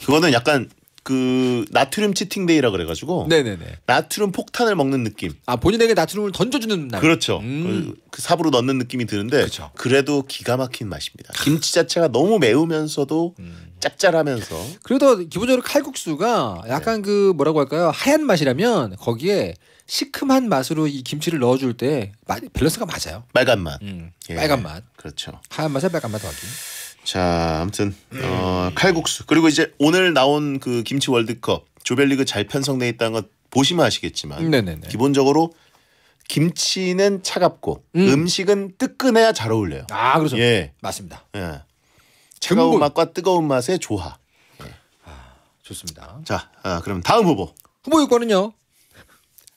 그거는 약간 그 나트륨 치팅데이라 그래가지고 네네네. 나트륨 폭탄을 먹는 느낌. 아 본인에게 나트륨을 던져주는 날. 그렇죠. 음. 그, 그 삽으로 넣는 느낌이 드는데 그렇 그래도 기가 막힌 맛입니다. 김치 자체가 너무 매우면서도 음. 짭짤하면서. 그래도 기본적으로 칼국수가 약간 네. 그 뭐라고 할까요 하얀 맛이라면 거기에 시큼한 맛으로 이 김치를 넣어줄 때 마, 밸런스가 맞아요. 빨간 맛. 음. 예. 빨간 맛. 그렇죠. 하얀 맛에 빨간 맛 더하기. 자, 아무튼 음. 어, 칼국수 그리고 이제 오늘 나온 그 김치 월드컵 조별리그 잘 편성돼 있다는 것 보시면 아시겠지만 네네네. 기본적으로 김치는 차갑고 음. 식은 뜨끈해야 잘 어울려요. 아 그렇죠. 예, 맞습니다. 예. 차가운 근본. 맛과 뜨거운 맛의 조화. 예. 아, 좋습니다. 자, 아, 그럼 다음 후보. 후보 육권은요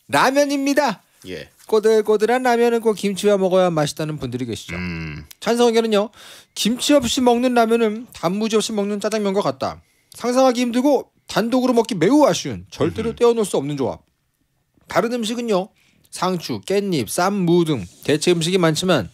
라면입니다. 예. 꼬들꼬들한 라면은 꼭 김치와 먹어야 맛있다는 분들이 계시죠. 음. 찬성 의견은요. 김치 없이 먹는 라면은 단무지 없이 먹는 짜장면과 같다. 상상하기 힘들고 단독으로 먹기 매우 아쉬운 절대로 음. 떼어놓을 수 없는 조합. 다른 음식은요. 상추, 깻잎, 쌈무 등 대체 음식이 많지만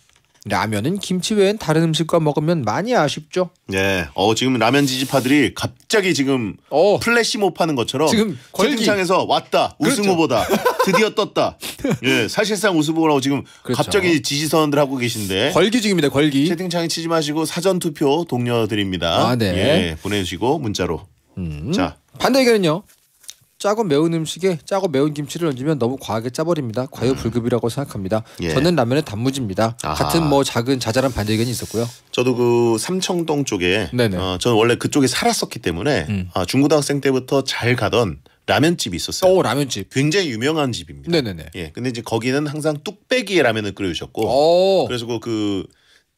라면은 김치 외엔 다른 음식과 먹으면 많이 아쉽죠. 네. 어 지금 라면 지지파들이 갑자기 지금 어. 플래시몹 하는 것처럼 지금 채팅창에서 왔다 우승 그렇죠. 드디어 떴다. 예, 사실상 우승 후보라고 지금 그렇죠. 갑자기 지지 선언들 하고 계신데 걸기 중입니다. 걸기. 채팅창에 치지 마시고 사전 투표 독려드립니다. 아 네. 예, 보내주시고 문자로. 음. 자 반대 의견은요. 짜고 매운 음식에 짜고 매운 김치를 얹으면 너무 과하게 짜버립니다. 과유불급이라고 음. 생각합니다. 예. 저는 라면에 단무지입니다. 아하. 같은 뭐 작은 자잘한 반대견이 있었고요. 저도 그 삼청동 쪽에 네네. 어, 저는 원래 그쪽에 살았었기 때문에 음. 아, 중고등학생 때부터 잘 가던 라면집이 있었어요. 오, 라면집. 굉장히 유명한 집입니다. 네네네. 예. 근데 이제 거기는 항상 뚝배기에 라면을 끓여주셨고 오. 그래서 그, 그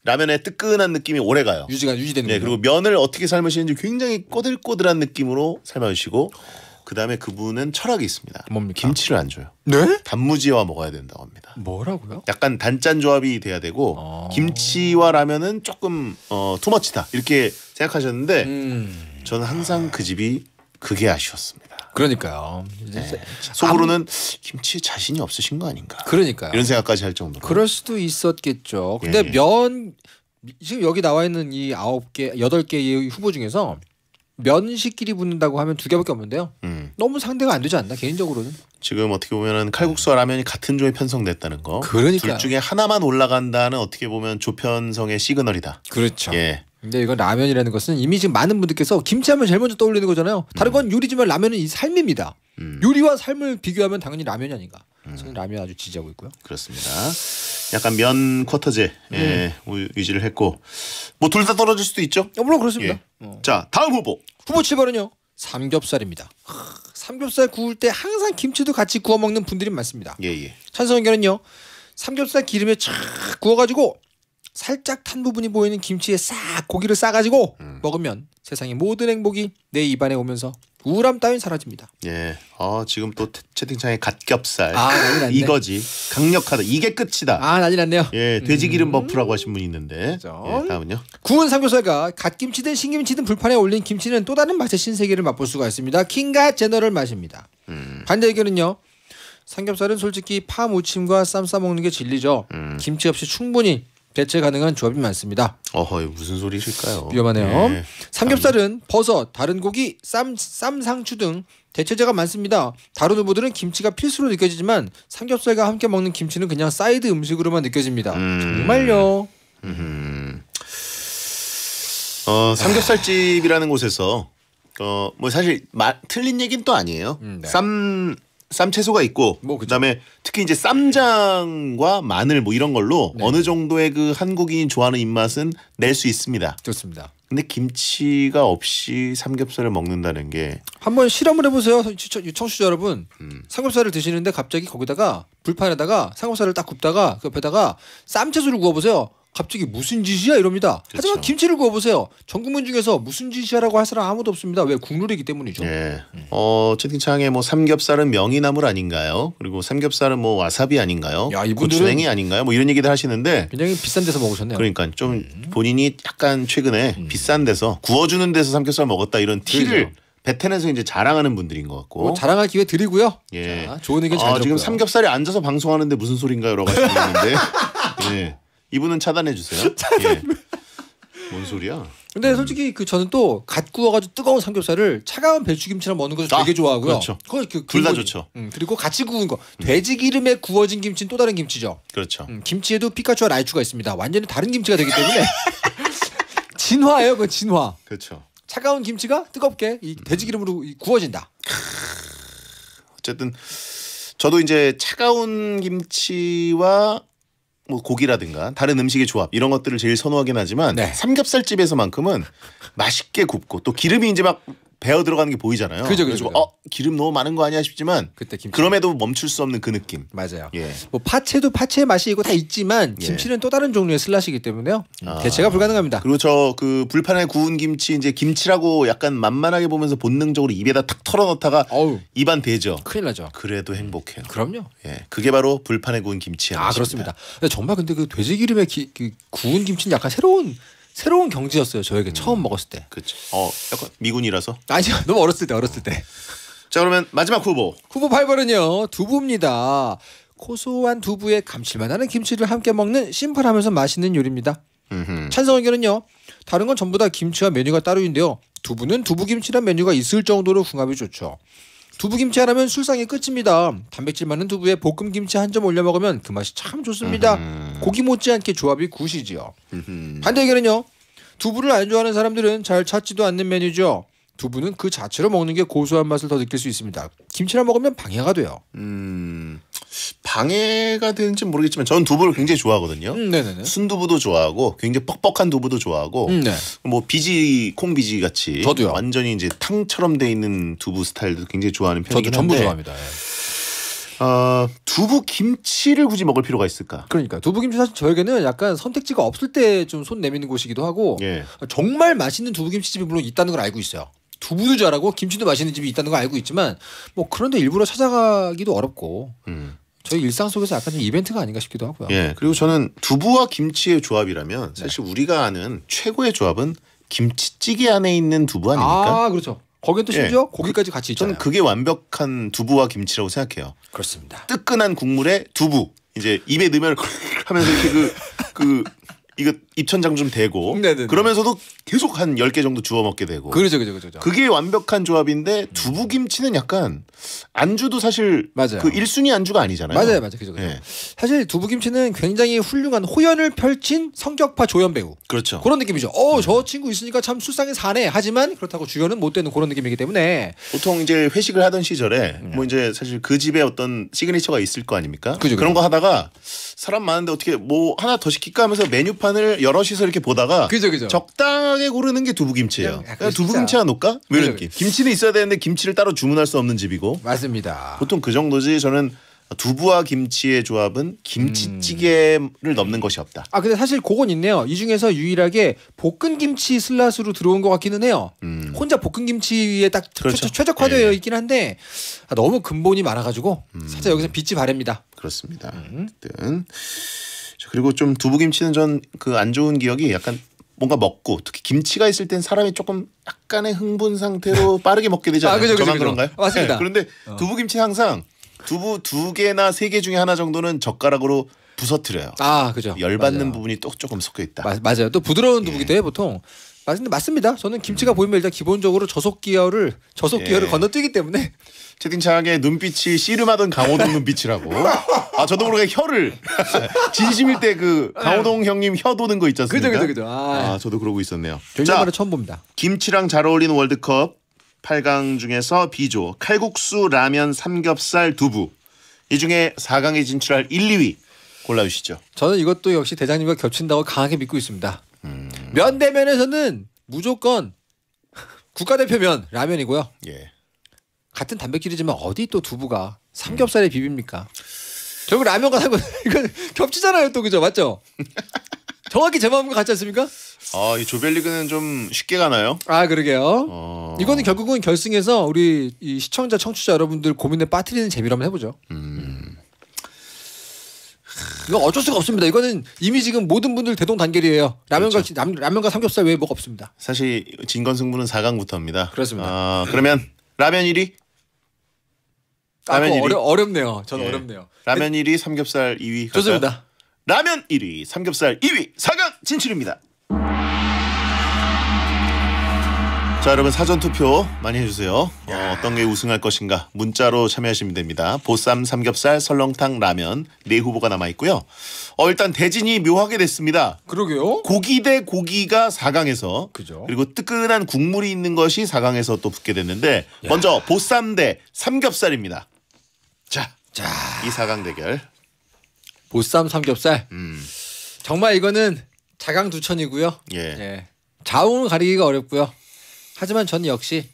라면의 뜨끈한 느낌이 오래 가요. 유지가 유지되는. 네, 그리고 면을 어떻게 삶으시는지 굉장히 꼬들꼬들한 느낌으로 삶아주시고 그다음에 그분은 철학이 있습니다. 뭡니까? 김치를 안 줘요. 네? 단무지와 먹어야 된다고 합니다. 뭐라고요? 약간 단짠 조합이 돼야 되고 어... 김치와 라면은 조금 어, 투머치다 이렇게 생각하셨는데 음... 저는 항상 그 집이 그게 아쉬웠습니다. 그러니까요. 네. 속으로는 김치 자신이 없으신 거 아닌가. 그러니까요. 이런 생각까지 할 정도로. 그럴 수도 있었겠죠. 근데 예. 면 지금 여기 나와 있는 이 아홉 개 여덟 개의 후보 중에서 면식끼리 붙는다고 하면 두 개밖에 없는데요. 음. 너무 상대가 안 되지 않나 개인적으로는. 지금 어떻게 보면은 칼국수와 라면이 같은 조에 편성됐다는 거. 그러니까 둘 중에 하나만 올라간다는 어떻게 보면 조편성의 시그널이다. 그렇죠. 예. 근데 이건 라면이라는 것은 이미 지금 많은 분들께서 김치하면 제일 먼저 떠올리는 거잖아요. 다른 음. 건 요리지만 라면은 이 삶입니다. 음. 요리와 삶을 비교하면 당연히 라면이 아닌가. 저 라면 아주 지지하고 있고요. 그렇습니다. 약간 면 쿼터제 예, 음. 유지를 했고 뭐 둘 다 떨어질 수도 있죠. 어, 물론 그렇습니다. 예. 어. 자 다음 후보 후보 7번은요 삼겹살입니다. 삼겹살 구울 때 항상 김치도 같이 구워 먹는 분들이 많습니다. 예예. 찬성견은요 삼겹살 기름에 착 구워가지고 살짝 탄 부분이 보이는 김치에 싹 고기를 싸가지고 음. 먹으면 세상의 모든 행복이 내 입안에 오면서 우울함 따윈 사라집니다. 예. 어, 지금 또 채팅창에 갓겹살. 아, 이거지. 강력하다. 이게 끝이다. 아, 난리 났네요. 예, 돼지기름 음. 버프라고 하신 분이 있는데. 예, 다음은요. 구운 삼겹살과 갓김치든 신김치든 불판에 올린 김치는 또 다른 맛의 신세계를 맛볼 수가 있습니다. 킹갓 제너럴 맛입니다. 음. 반대 의견은요. 삼겹살은 솔직히 파 무침과 쌈싸 먹는 게 진리죠. 음. 김치 없이 충분히 대체 가능한 조합이 많습니다. 어허 무슨 소리실까요? 위험하네요. 네. 삼겹살은 버섯, 다른 고기, 쌈, 쌈상추 등 대체제가 많습니다. 다른 후보들은 김치가 필수로 느껴지지만 삼겹살과 함께 먹는 김치는 그냥 사이드 음식으로만 느껴집니다. 음... 정말요. 어, 삼겹살집이라는 곳에서 어뭐 사실 마, 틀린 얘기는 또 아니에요. 음, 네. 쌈쌈 채소가 있고 뭐 그다음에 특히 이제 쌈장과 마늘 뭐 이런 걸로 네. 어느 정도의 그 한국인이 좋아하는 입맛은 낼 수 있습니다. 좋습니다. 근데 김치가 없이 삼겹살을 먹는다는 게 한번 실험을 해보세요 청취자 여러분 음. 삼겹살을 드시는데 갑자기 거기다가 불판에다가 삼겹살을 딱 굽다가 그 옆에다가 쌈채소를 구워보세요 갑자기 무슨 짓이야 이럽니다. 그쵸. 하지만 그렇죠. 김치를 구워보세요. 전국민 중에서 무슨 짓이야라고 할 사람 아무도 없습니다. 왜 국룰이기 때문이죠. 예. 음. 어 채팅창에 뭐 삼겹살은 명이나물 아닌가요? 그리고 삼겹살은 뭐 와사비 아닌가요? 야, 이분 고추냉이 아닌가요? 뭐 이런 얘기들 하시는데 굉장히 비싼 데서 먹으셨네요. 그러니까 좀 음. 본인이 약간 최근에 음. 비싼 데서 구워주는 데서 삼겹살 먹었다 이런 티를 그렇죠. 베테랑에서 이제 자랑하는 분들인 것 같고 뭐 자랑할 기회 드리고요. 예, 자, 좋은 의견 잘 아, 지금 삼겹살에 앉아서 방송하는데 무슨 소린가 요 여러 가지 있는데. 예. 이분은 차단해 주세요. 차단. 예. 뭔 소리야? 근데 음. 솔직히 그 저는 또 갓 구워가지고 뜨거운 삼겹살을 차가운 배추김치랑 먹는 것을 아, 되게 좋아하고요. 그렇죠. 그 둘다 좋죠. 음, 그리고 같이 구운 거 음. 돼지 기름에 구워진 김치는 또 다른 김치죠. 그렇죠. 음, 김치에도 피카츄와 라이츄가 있습니다. 완전히 다른 김치가 되기 때문에 진화예요, 그 진화. 그렇죠. 차가운 김치가 뜨겁게 이 음. 돼지 기름으로 구워진다. 어쨌든 저도 이제 차가운 김치와 뭐 고기라든가 다른 음식의 조합 이런 것들을 제일 선호하긴 하지만 네. 삼겹살 집에서만큼은 맛있게 굽고 또 기름이 이제 막 배어 들어가는 게 보이잖아요. 그죠, 그죠. 그죠. 어 기름 너무 많은 거 아니야 싶지만 그때 김치. 그럼에도 멈출 수 없는 그 느낌. 맞아요. 예. 뭐 파채도 파채의 맛이 있고 다 있지만 예. 김치는 예. 또 다른 종류의 슬라시이기 때문에요. 아. 대체가 불가능합니다. 그리고 저그 불판에 구운 김치 이제 김치라고 약간 만만하게 보면서 본능적으로 입에다 탁 털어 넣다가 입안 대죠. 큰일 나죠. 그래도 행복해요. 그럼요. 예. 그게 바로 불판에 구운 김치. 아 그렇습니다. 정말 근데 그 돼지 기름에 기, 그 구운 김치는 약간 새로운 새로운 경지였어요 저에게 음. 처음 먹었을 때. 그렇죠. 어 약간 미군이라서. 아니요 너무 어렸을 때 어렸을 때. 자 그러면 마지막 후보. 후보 8번은요 두부입니다. 고소한 두부에 감칠맛나는 김치를 함께 먹는 심플하면서 맛있는 요리입니다. 음흠. 찬성 의견은요. 다른 건 전부 다 김치와 메뉴가 따로인데요. 두부는 두부김치란 메뉴가 있을 정도로 궁합이 좋죠. 두부김치 하나면 술상의 끝입니다. 단백질 많은 두부에 볶음김치 한 점 올려 먹으면 그 맛이 참 좋습니다. 음흠. 고기 못지않게 조합이 굿이지요. 음. 반대 의견은요. 두부를 안 좋아하는 사람들은 잘 찾지도 않는 메뉴죠. 두부는 그 자체로 먹는 게 고소한 맛을 더 느낄 수 있습니다. 김치랑 먹으면 방해가 돼요. 음... 방해가 되는지 모르겠지만 저는 두부를 굉장히 좋아하거든요. 음, 순두부도 좋아하고 굉장히 뻑뻑한 두부도 좋아하고 음, 네. 뭐 비지 콩 비지 같이 저도요. 완전히 이제 탕처럼 돼 있는 두부 스타일도 굉장히 좋아하는 편이긴 저도 한데. 좋아합니다. 어, 두부 김치를 굳이 먹을 필요가 있을까? 그러니까 두부 김치 사실 저에게는 약간 선택지가 없을 때 좀 손 내미는 곳이기도 하고 예. 정말 맛있는 두부 김치집이 물론 있다는 걸 알고 있어요. 두부도 잘하고 김치도 맛있는 집이 있다는 거 알고 있지만 뭐 그런데 일부러 찾아가기도 어렵고 음. 저희 일상 속에서 약간 좀 이벤트가 아닌가 싶기도 하고요. 예. 그리고 저는 두부와 김치의 조합이라면 사실 네. 우리가 아는 최고의 조합은 김치찌개 안에 있는 두부 아닙니까? 아 그렇죠. 거기또 심지어 예. 고기까지 같이 있잖아요. 저는 그게 완벽한 두부와 김치라고 생각해요. 그렇습니다. 뜨끈한 국물에 두부 이제 입에 넣으면 하면서 이렇게 그그 그 이거 입천장 좀 되고 네네네. 그러면서도 계속 한 10개 정도 주워 먹게 되고 그렇죠 그렇죠 그렇죠, 그렇죠. 그게 완벽한 조합인데 두부김치는 약간 안주도 사실 맞아요. 그 1순위 안주가 아니잖아요 맞아요 맞아요 그죠, 그죠. 네. 사실 두부김치는 굉장히 훌륭한 호연을 펼친 성격파 조연 배우 그렇죠 그런 느낌이죠 어저 음. 네. 친구 있으니까 참 술상에 사네 하지만 그렇다고 주연은 못 되는 그런 느낌이기 때문에 보통 이제 회식을 하던 시절에 음. 뭐 이제 사실 그 집에 어떤 시그니처가 있을 거 아닙니까 그죠, 그죠. 그런 거 하다가 사람 많은데 어떻게 뭐 하나 더 시킬까 하면서 메뉴판 판을 여럿이서 이렇게 보다가 그죠 그죠 적당하게 고르는 게 두부김치예요. 그러니까 두부김치 하 놓을까? 뭐 이런 느낌. 김치는 있어야 되는데 김치를 따로 주문할 수 없는 집이고 맞습니다. 보통 그 정도지 저는 두부와 김치의 조합은 김치찌개를 음. 넘는 것이 없다. 아 근데 사실 그건 있네요. 이 중에서 유일하게 볶은 김치 슬랏으로 들어온 것 같기는 해요. 음. 혼자 볶은 김치에 딱 그렇죠. 최적화되어 네. 있긴 한데 아, 너무 근본이 많아가지고 음. 살짝 여기서 빛이 바랍니다. 그렇습니다. 음. 그리고 좀 두부김치는 전 그 안 좋은 기억이 약간 뭔가 먹고 특히 김치가 있을 땐 사람이 조금 약간의 흥분 상태로 빠르게 먹게 되잖아요. 아, 그죠, 저만 그죠. 그런가요? 아, 맞습니다. 네, 그런데 어. 두부김치 항상 두부 두 개나 세 개 중에 하나 정도는 젓가락으로 부서뜨려요. 아, 그죠. 열받는 맞아요. 부분이 또 조금 섞여 있다. 마, 맞아요. 또 부드러운 예. 두부기도 예. 보통 아 근데 맞습니다. 저는 김치가 음. 보이면 일단 기본적으로 저속 기어를 저속 기어를 예. 건너뛰기 때문에 채팅창에 눈빛이 씨름하던 강호동 눈빛이라고. 아 저도 모르게 혀를 네. 진심일 때그 네. 강호동 형님 혀 도는 거있잖 않습니까? 그죠 그죠 그죠. 아, 아 저도 그러고 있었네요. 정말 처음 봅니다. 김치랑 잘 어울리는 월드컵 8강 중에서 비조 칼국수 라면 삼겹살 두부 이 중에 4강에 진출할 1, 2위 골라주시죠. 저는 이것도 역시 대장님과 겹친다고 강하게 믿고 있습니다. 음. 면대면에서는 무조건 국가대표면 라면이고요. 예. 같은 단백질이지만 어디 또 두부가 삼겹살에 음. 비빕니까? 결국 라면과 삼겹 이건 겹치잖아요, 또 그죠? 맞죠? 정확히 제 마음과 같지 않습니까? 아, 이 조별리그는 좀 쉽게 가나요? 아, 그러게요. 어... 이거는 결국은 결승에서 우리 이 시청자 청취자 여러분들 고민에 빠뜨리는 재미로 한번 해보죠. 음. 이건 어쩔 수가 없습니다. 이거는 이미 지금 모든 분들 대동단결이에요. 라면과 그렇죠. 라면과 삼겹살 외에 뭐가 없습니다. 사실 진건 승부는 4강부터입니다. 그렇습니다. 아, 그러면 라면 1위? 아, 라면 아, 1위 어려, 어렵네요. 저는 예. 어렵네요. 라면 1위, 삼겹살 2위. 좋습니다. 라면 1위, 삼겹살 2위, 4강 진출입니다. 자 여러분 사전 투표 많이 해주세요. 어, 어떤 게 우승할 것인가 문자로 참여하시면 됩니다. 보쌈 삼겹살 설렁탕 라면 네 후보가 남아 있고요. 어 일단 대진이 묘하게 됐습니다. 그러게요. 고기 대 고기가 4강에서 그죠. 그리고 뜨끈한 국물이 있는 것이 4강에서 또 붙게 됐는데 야. 먼저 보쌈 대 삼겹살입니다. 자, 자, 이 4강 대결. 보쌈 삼겹살. 음. 정말 이거는 자강 두천이고요. 예. 예. 자웅을 가리기가 어렵고요. 하지만 전 역시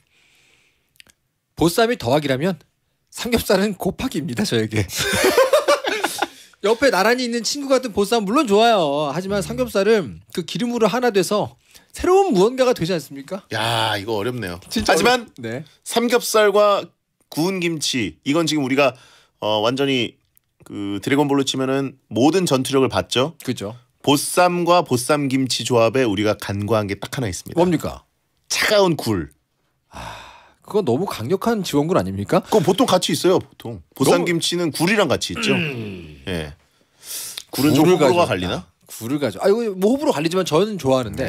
보쌈이 더하기라면 삼겹살은 곱하기입니다 저에게 옆에 나란히 있는 친구 같은 보쌈 물론 좋아요 하지만 삼겹살은 그 기름으로 하나 돼서 새로운 무언가가 되지 않습니까? 야 이거 어렵네요. 하지만 어렵... 네. 삼겹살과 구운 김치 이건 지금 우리가 어, 완전히 그 드래곤볼로 치면은 모든 전투력을 봤죠. 그죠. 보쌈과 보쌈 김치 조합에 우리가 간과한 게 딱 하나 있습니다. 뭡니까? 차가운 굴. 아, 그거 너무 강력한 지원군 아닙니까? 그건 보통 같이 있어요. 보통 보쌈김치는 굴이랑 같이 있죠. 음. 예. 굴은 좀 호불호가 가져 갈리나? 아, 굴을 가져. 아 이거 뭐 호불호 갈리지만 저는 좋아하는데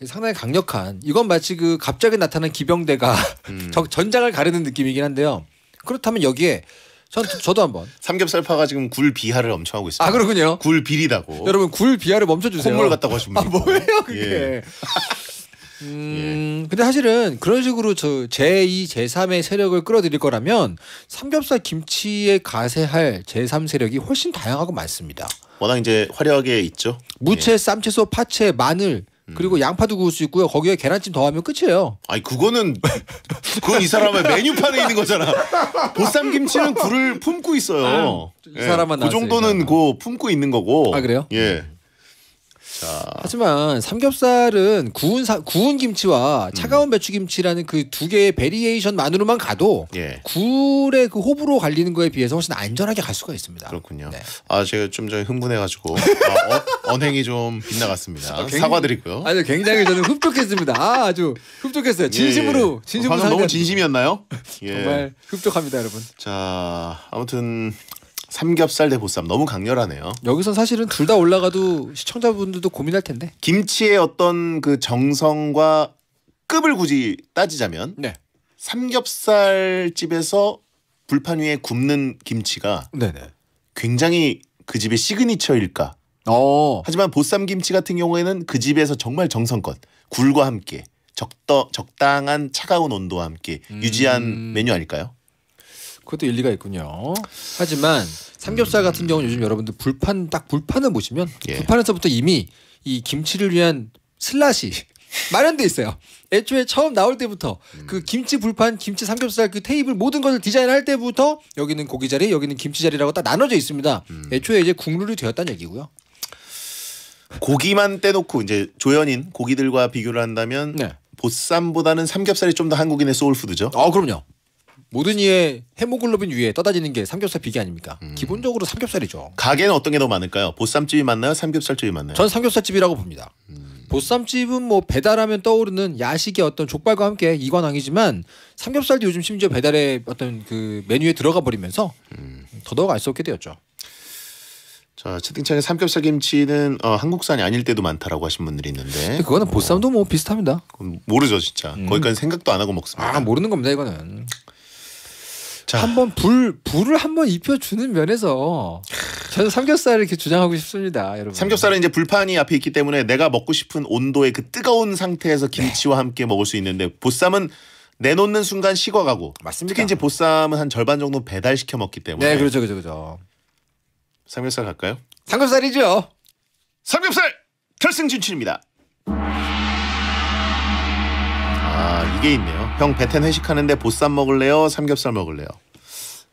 네. 상당히 강력한. 이건 마치 그 갑자기 나타난 기병대가 저- 음. 전장을 가르는 느낌이긴 한데요. 그렇다면 여기에 전 저도 한번. 삼겹살파가 지금 굴 비하를 엄청 하고 있어요. 아 그렇군요. 굴 비리다고. 여러분 굴 비하를 멈춰 주세요. 콧물 같다고 하신 분. 아 뭐예요 그게? 예. 음, 예. 근데 사실은 그런 식으로 저 제2, 제3의 세력을 끌어들일 거라면 삼겹살 김치에 가세할 제3 세력이 훨씬 다양하고 많습니다. 워낙 이제 화려하게 있죠. 무채, 예. 쌈채소, 파채, 마늘 음. 그리고 양파도 구울 수 있고요. 거기에 계란찜 더하면 끝이에요. 아니 그거는 그건 이 사람의 메뉴판에 있는 거잖아. 보쌈 김치는 굴을 품고 있어요. 아, 이 예. 사람만 그 정도는 그 품고 있는 거고. 아 그래요? 예. 그러니까. 하지만 삼겹살은 구운 사, 구운 김치와 음. 차가운 음. 배추김치라는 그 두 개의 베리에이션만으로만 가도 예. 굴의 그 호불호 갈리는 거에 비해서 훨씬 안전하게 갈 수가 있습니다. 그렇군요. 네. 아 제가 좀 전에 흥분해가지고 아, 어, 언행이 좀 빗나갔습니다. 아, 사과드리고요. 아니 굉장히 저는 흡족했습니다. 아, 주 흡족했어요. 예, 진심으로 예. 진심으로 너무 진심이었나요? 예. 정말 흡족합니다, 여러분. 자 아무튼 삼겹살 대 보쌈 너무 강렬하네요. 여기선 사실은 둘 다 올라가도 시청자분들도 고민할 텐데. 김치의 어떤 그 정성과 급을 굳이 따지자면 네. 삼겹살 집에서 불판 위에 굽는 김치가 네네. 굉장히 그 집의 시그니처일까. 어. 하지만 보쌈 김치 같은 경우에는 그 집에서 정말 정성껏 굴과 함께 적더 적당한 차가운 온도와 함께 음... 유지한 메뉴 아닐까요? 그것도 일리가 있군요. 하지만 삼겹살 음. 같은 경우는 요즘 여러분들 불판 딱 불판을 보시면 예. 불판에서부터 이미 이 김치를 위한 슬라시 마련돼 있어요. 애초에 처음 나올 때부터 음. 그 김치 불판, 김치 삼겹살 그 테이블 모든 것을 디자인할 때부터 여기는 고기 자리, 여기는 김치 자리라고 딱 나눠져 있습니다. 음. 애초에 이제 국룰이 되었다는 얘기고요. 고기만 떼놓고 이제 조연인 고기들과 비교를 한다면 네. 보쌈보다는 삼겹살이 좀 더 한국인의 소울푸드죠. 아 그럼요. 모든 이의 헤모글로빈 위에 떠다니는 게 삼겹살 비계 아닙니까? 음. 기본적으로 삼겹살이죠. 가게는 어떤 게 더 많을까요? 보쌈집이 맞나요? 삼겹살집이 맞나요? 전 삼겹살집이라고 봅니다. 음. 보쌈집은 뭐 배달하면 떠오르는 야식의 어떤 족발과 함께 이관왕이지만 삼겹살도 요즘 심지어 배달의 어떤 그 메뉴에 들어가 버리면서 음. 더더욱 알 수 없게 되었죠. 자 채팅창에 삼겹살 김치는 어, 한국산이 아닐 때도 많다라고 하신 분들이 있는데 그거는 어. 보쌈도 뭐 비슷합니다. 모르죠 진짜. 음. 거기까지 생각도 안 하고 먹습니다. 아 모르는 겁니다 이거는. 한번 불 불을 한번 입혀주는 면에서 저는 삼겹살을 이렇게 주장하고 싶습니다, 여러분. 삼겹살은 이제 불판이 앞에 있기 때문에 내가 먹고 싶은 온도의 그 뜨거운 상태에서 김치와 네. 함께 먹을 수 있는데 보쌈은 내놓는 순간 식어가고 맞습니다. 특히 이제 보쌈은 한 절반 정도 배달시켜 먹기 때문에 네 그렇죠 그렇죠 그렇죠 삼겹살 갈까요? 삼겹살이죠 삼겹살 결승 진출입니다 아 이게 있네요 형 베텐 회식하는데 보쌈 먹을래요? 삼겹살 먹을래요?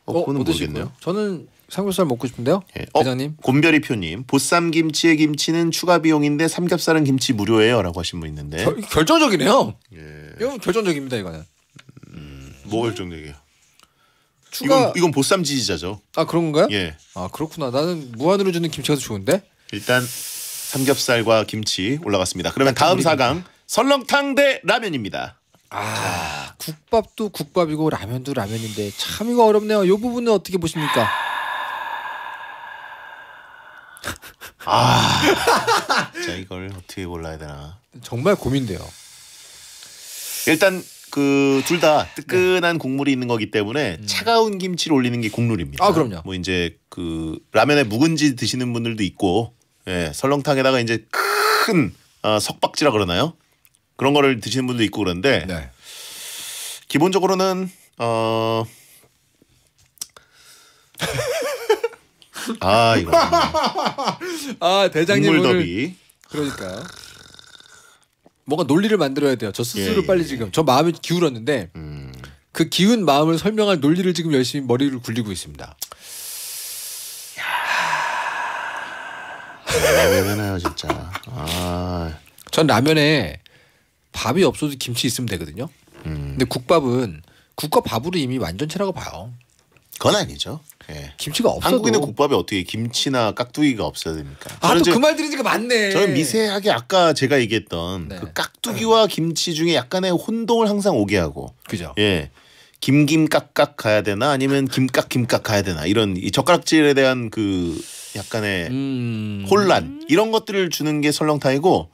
어, 그거는 모르겠네요. 저는 삼겹살 먹고 싶은데요. 예. 어, 회장님. 곰별이 표님 보쌈 김치에 김치는 추가 비용인데 삼겹살은 김치 무료예요라고 하신 분 있는데 결, 결정적이네요. 예. 이건 결정적입니다 이거는. 음, 뭐 결정적이에요? 추가 이건, 이건 보쌈 지지자죠. 아 그런 건가요? 예. 아 그렇구나. 나는 무한으로 주는 김치가 더 좋은데. 일단 삼겹살과 김치 올라갔습니다. 그러면 다음 네, 사강 설렁탕 대 라면입니다. 아 국밥도 국밥이고 라면도 라면인데 참 이거 어렵네요. 이 부분은 어떻게 보십니까? 아진 아. 이걸 어떻게 골라야 되나 정말 고민돼요. 일단 그 둘 다 뜨끈한 네. 국물이 있는 거기 때문에 음. 차가운 김치를 올리는 게 국룰입니다. 아 그럼요. 뭐 이제 그 라면에 묵은지 드시는 분들도 있고 예, 설렁탕에다가 이제 큰 아, 석박지라 그러나요? 그런 거를 드시는 분도 있고 그런데 네. 기본적으로는 어. 아 이거 아 대장님 물더비 그러니까 뭔가 논리를 만들어야 돼요. 저 스스로 예, 예 빨리 예. 지금 저 마음이 기울었는데 음. 그 기운 마음을 설명할 논리를 지금 열심히 머리를 굴리고 있습니다. 라면해요 아, 진짜. 아. 전 라면에 밥이 없어도 김치 있으면 되거든요. 음. 근데 국밥은 국과 밥으로 이미 완전체라고 봐요. 그건 아니죠. 예. 김치가 없어도 한국인의 국밥이 어떻게 김치나 깍두기가 없어야 됩니까? 아또 그말 들으니까 맞네. 저는 미세하게 아까 제가 얘기했던 네. 그 깍두기와 김치 중에 약간의 혼동을 항상 오게 하고. 그죠. 예. 김김깍깍 가야 되나 아니면 김깍김깍 가야 되나 이런 이 젓가락질에 대한 그 약간의 음... 혼란 이런 것들을 주는 게 설렁탕이고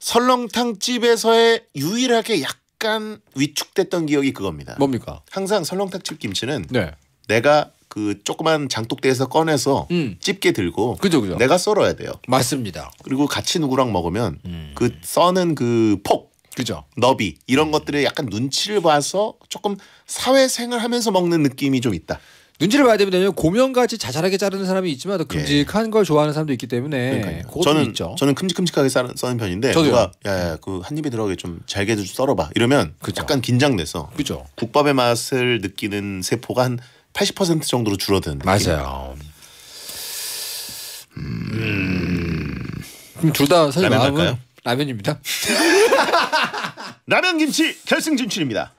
설렁탕집에서의 유일하게 약간 위축됐던 기억이 그겁니다. 뭡니까? 항상 설렁탕집 김치는 네. 내가 그 조그만 장독대에서 꺼내서 음. 집게 들고 그죠, 그죠. 내가 썰어야 돼요. 맞습니다. 그리고 같이 누구랑 먹으면 음. 그 써는 그 폭, 그죠. 너비 이런 것들의 약간 눈치를 봐서 조금 사회생활 하면서 먹는 느낌이 좀 있다. 눈치를 봐야 되거든요. 고명같이 자잘하게 자르는 사람이 있지만 더 예. 큼직한 예. 걸 좋아하는 사람도 있기 때문에 저는 있죠. 저는 큼직큼직하게 싸는, 써는 편인데 저도요. 누가 야그한 입에 들어가게 좀 잘게 좀 썰어봐 이러면 그쵸. 그렇죠. 약간 긴장돼서 그쵸. 국밥의 맛을 느끼는 세포가 한 80% 정도로 줄어든 맞아요. 음... 그둘다 사실 라면 마음은 할까요? 라면입니다. 라면 김치 결승 진출입니다.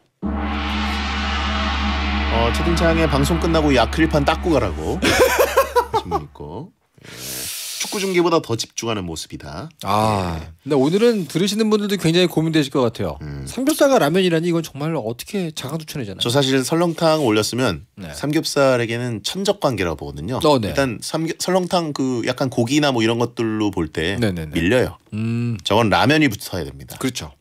어, 채팅창에 방송 끝나고 야크릴판 닦고 가라고 신문 있고 예. 축구 중계보다 더 집중하는 모습이다. 아, 예. 근데 오늘은 들으시는 분들도 굉장히 고민되실 것 같아요. 음. 삼겹살과 라면이라니 이건 정말 어떻게 자강추천이잖아요. 저 사실 설렁탕 올렸으면 네. 삼겹살에게는 천적 관계라고 보거든요. 어, 네. 일단 삼겹 설렁탕 그 약간 고기나 뭐 이런 것들로 볼때 네, 네, 네. 밀려요. 음. 저건 라면이 붙어야 됩니다. 그렇죠.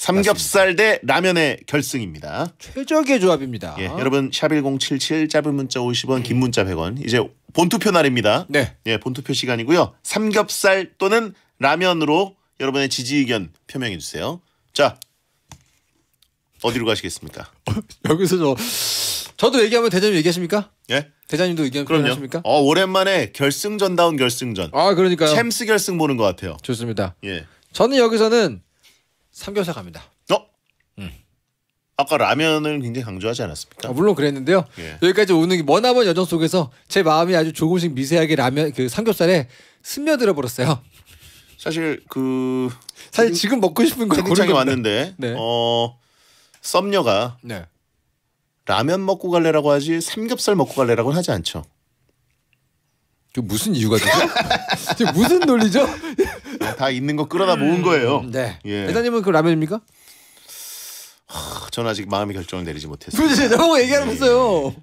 삼겹살 맞습니다. 대 라면의 결승입니다. 최적의 조합입니다. 예, 여러분 샵 1077 짧은 문자 50원 긴 문자 100원 이제 본투표 날입니다. 네. 예, 본투표 시간이고요. 삼겹살 또는 라면으로 여러분의 지지 의견 표명해 주세요. 자. 어디로 가시겠습니까? 여기서 저 저도 얘기하면 대장님 얘기하십니까? 예. 대장님도 의견 표현하십니까? 어, 오랜만에 결승전다운 결승전. 아, 그러니까요. 챔스 결승 보는 것 같아요. 좋습니다. 예. 저는 여기서는 삼겹살 갑니다. 어? 음. 아까 라면을 굉장히 강조하지 않았습니까? 아, 물론 그랬는데요. 예. 여기까지 오는 머나먼 여정 속에서 제 마음이 아주 조금씩 미세하게 라면 그 삼겹살에 스며들어 버렸어요. 사실 그 사실 지금 먹고 싶은 걸 고르게 왔는데 네. 어 썸녀가 네. 라면 먹고 갈래라고 하지 삼겹살 먹고 갈래라고 하지 않죠. 그 무슨 이유가 되죠? 지금 무슨 논리죠? 아, 다 있는 거 끌어다 모은 음, 거예요. 네. 예. 회장님은 그 라면입니까? 저는 아직 마음의 결정을 내리지 못했어요. 도대 너무 얘기하면서요.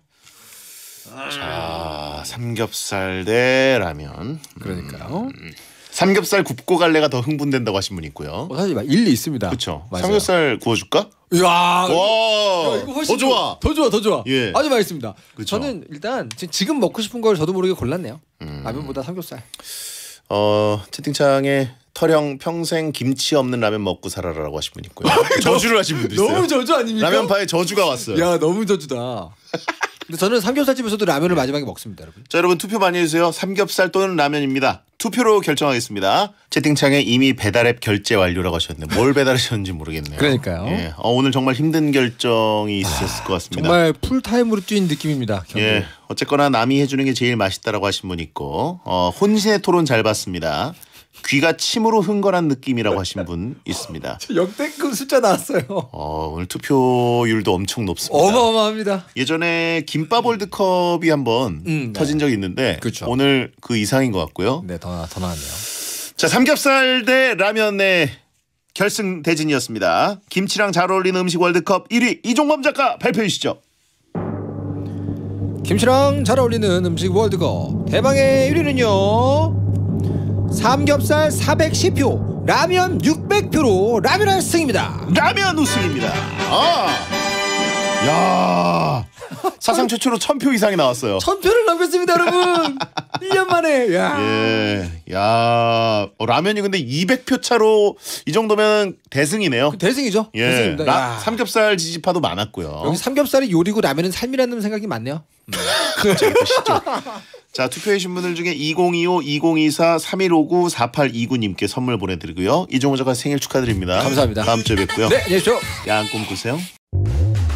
자, 삼겹살 대 라면. 그러니까요. 음. 삼겹살 굽고 갈래가 더 흥분된다고 하신 분이 있고요. 어, 사실 일리 있습니다. 그렇죠. 삼겹살 구워줄까? 이야, 와, 야, 이거 훨씬 더 좋아, 더 좋아, 더 좋아. 예. 아주 맛있습니다. 그쵸? 저는 일단 지금 먹고 싶은 걸 저도 모르게 골랐네요. 음. 라면보다 삼겹살. 어 채팅창에 터령 평생 김치 없는 라면 먹고 살아라라고 하신 분 있고요. 저주를 하신 분도 있어요. 너무 저주 아닙니까? 라면파에 저주가 왔어요. 야 너무 저주다. 근데 저는 삼겹살집에서도 라면을 네. 마지막에 먹습니다, 여러분. 자, 여러분 투표 많이 해주세요. 삼겹살 또는 라면입니다. 투표로 결정하겠습니다. 채팅창에 이미 배달앱 결제 완료라고 하셨는데 뭘 배달하셨는지 모르겠네요. 그러니까요. 예. 어, 오늘 정말 힘든 결정이 아, 있었을 것 같습니다. 정말 풀타임으로 뛴 느낌입니다. 경기. 예. 어쨌거나 남이 해주는 게 제일 맛있다라고 하신 분 있고 어, 혼신의 토론 잘 봤습니다. 귀가 침으로 흥건한 느낌이라고 하신 분 있습니다. 역대급 그 숫자 나왔어요. 어, 오늘 투표율도 엄청 높습니다. 어마어마합니다. 예전에 김밥 월드컵이 한번 음, 네. 터진 네. 적이 있는데 그쵸. 오늘 그 이상인 것 같고요. 네, 더, 더 나왔네요. 자, 삼겹살 대 라면의 결승 대진이었습니다. 김치랑 잘 어울리는 음식 월드컵 1위 이종범 작가 발표해 주시죠. 김치랑 잘 어울리는 음식 월드컵 대망의 1위는요. 삼겹살 410표, 라면 600표로 라면한 승입니다. 라면 우승입니다. 아, 야. 사상 최초로 천표 이상이 나왔어요. 천 표를 넘겼습니다, 여러분. 1년 만에. 야. 예. 야, 어, 라면이 근데 200표 차로 이 정도면 대승이네요. 대승이죠. 예. 대승입니다. 라, 삼겹살 지지파도 많았고요. 여기 삼겹살이 요리고 라면은 삶이라는 생각이 많네요. 갑자기 시죠. 자, 투표해주신 분들 중에 2025, 2024, 3159, 4829님께 선물 보내드리고요. 이종호 작가 생일 축하드립니다. 감사합니다. 다음 주에 뵙고요. 네, 안녕야꿈 꾸세요.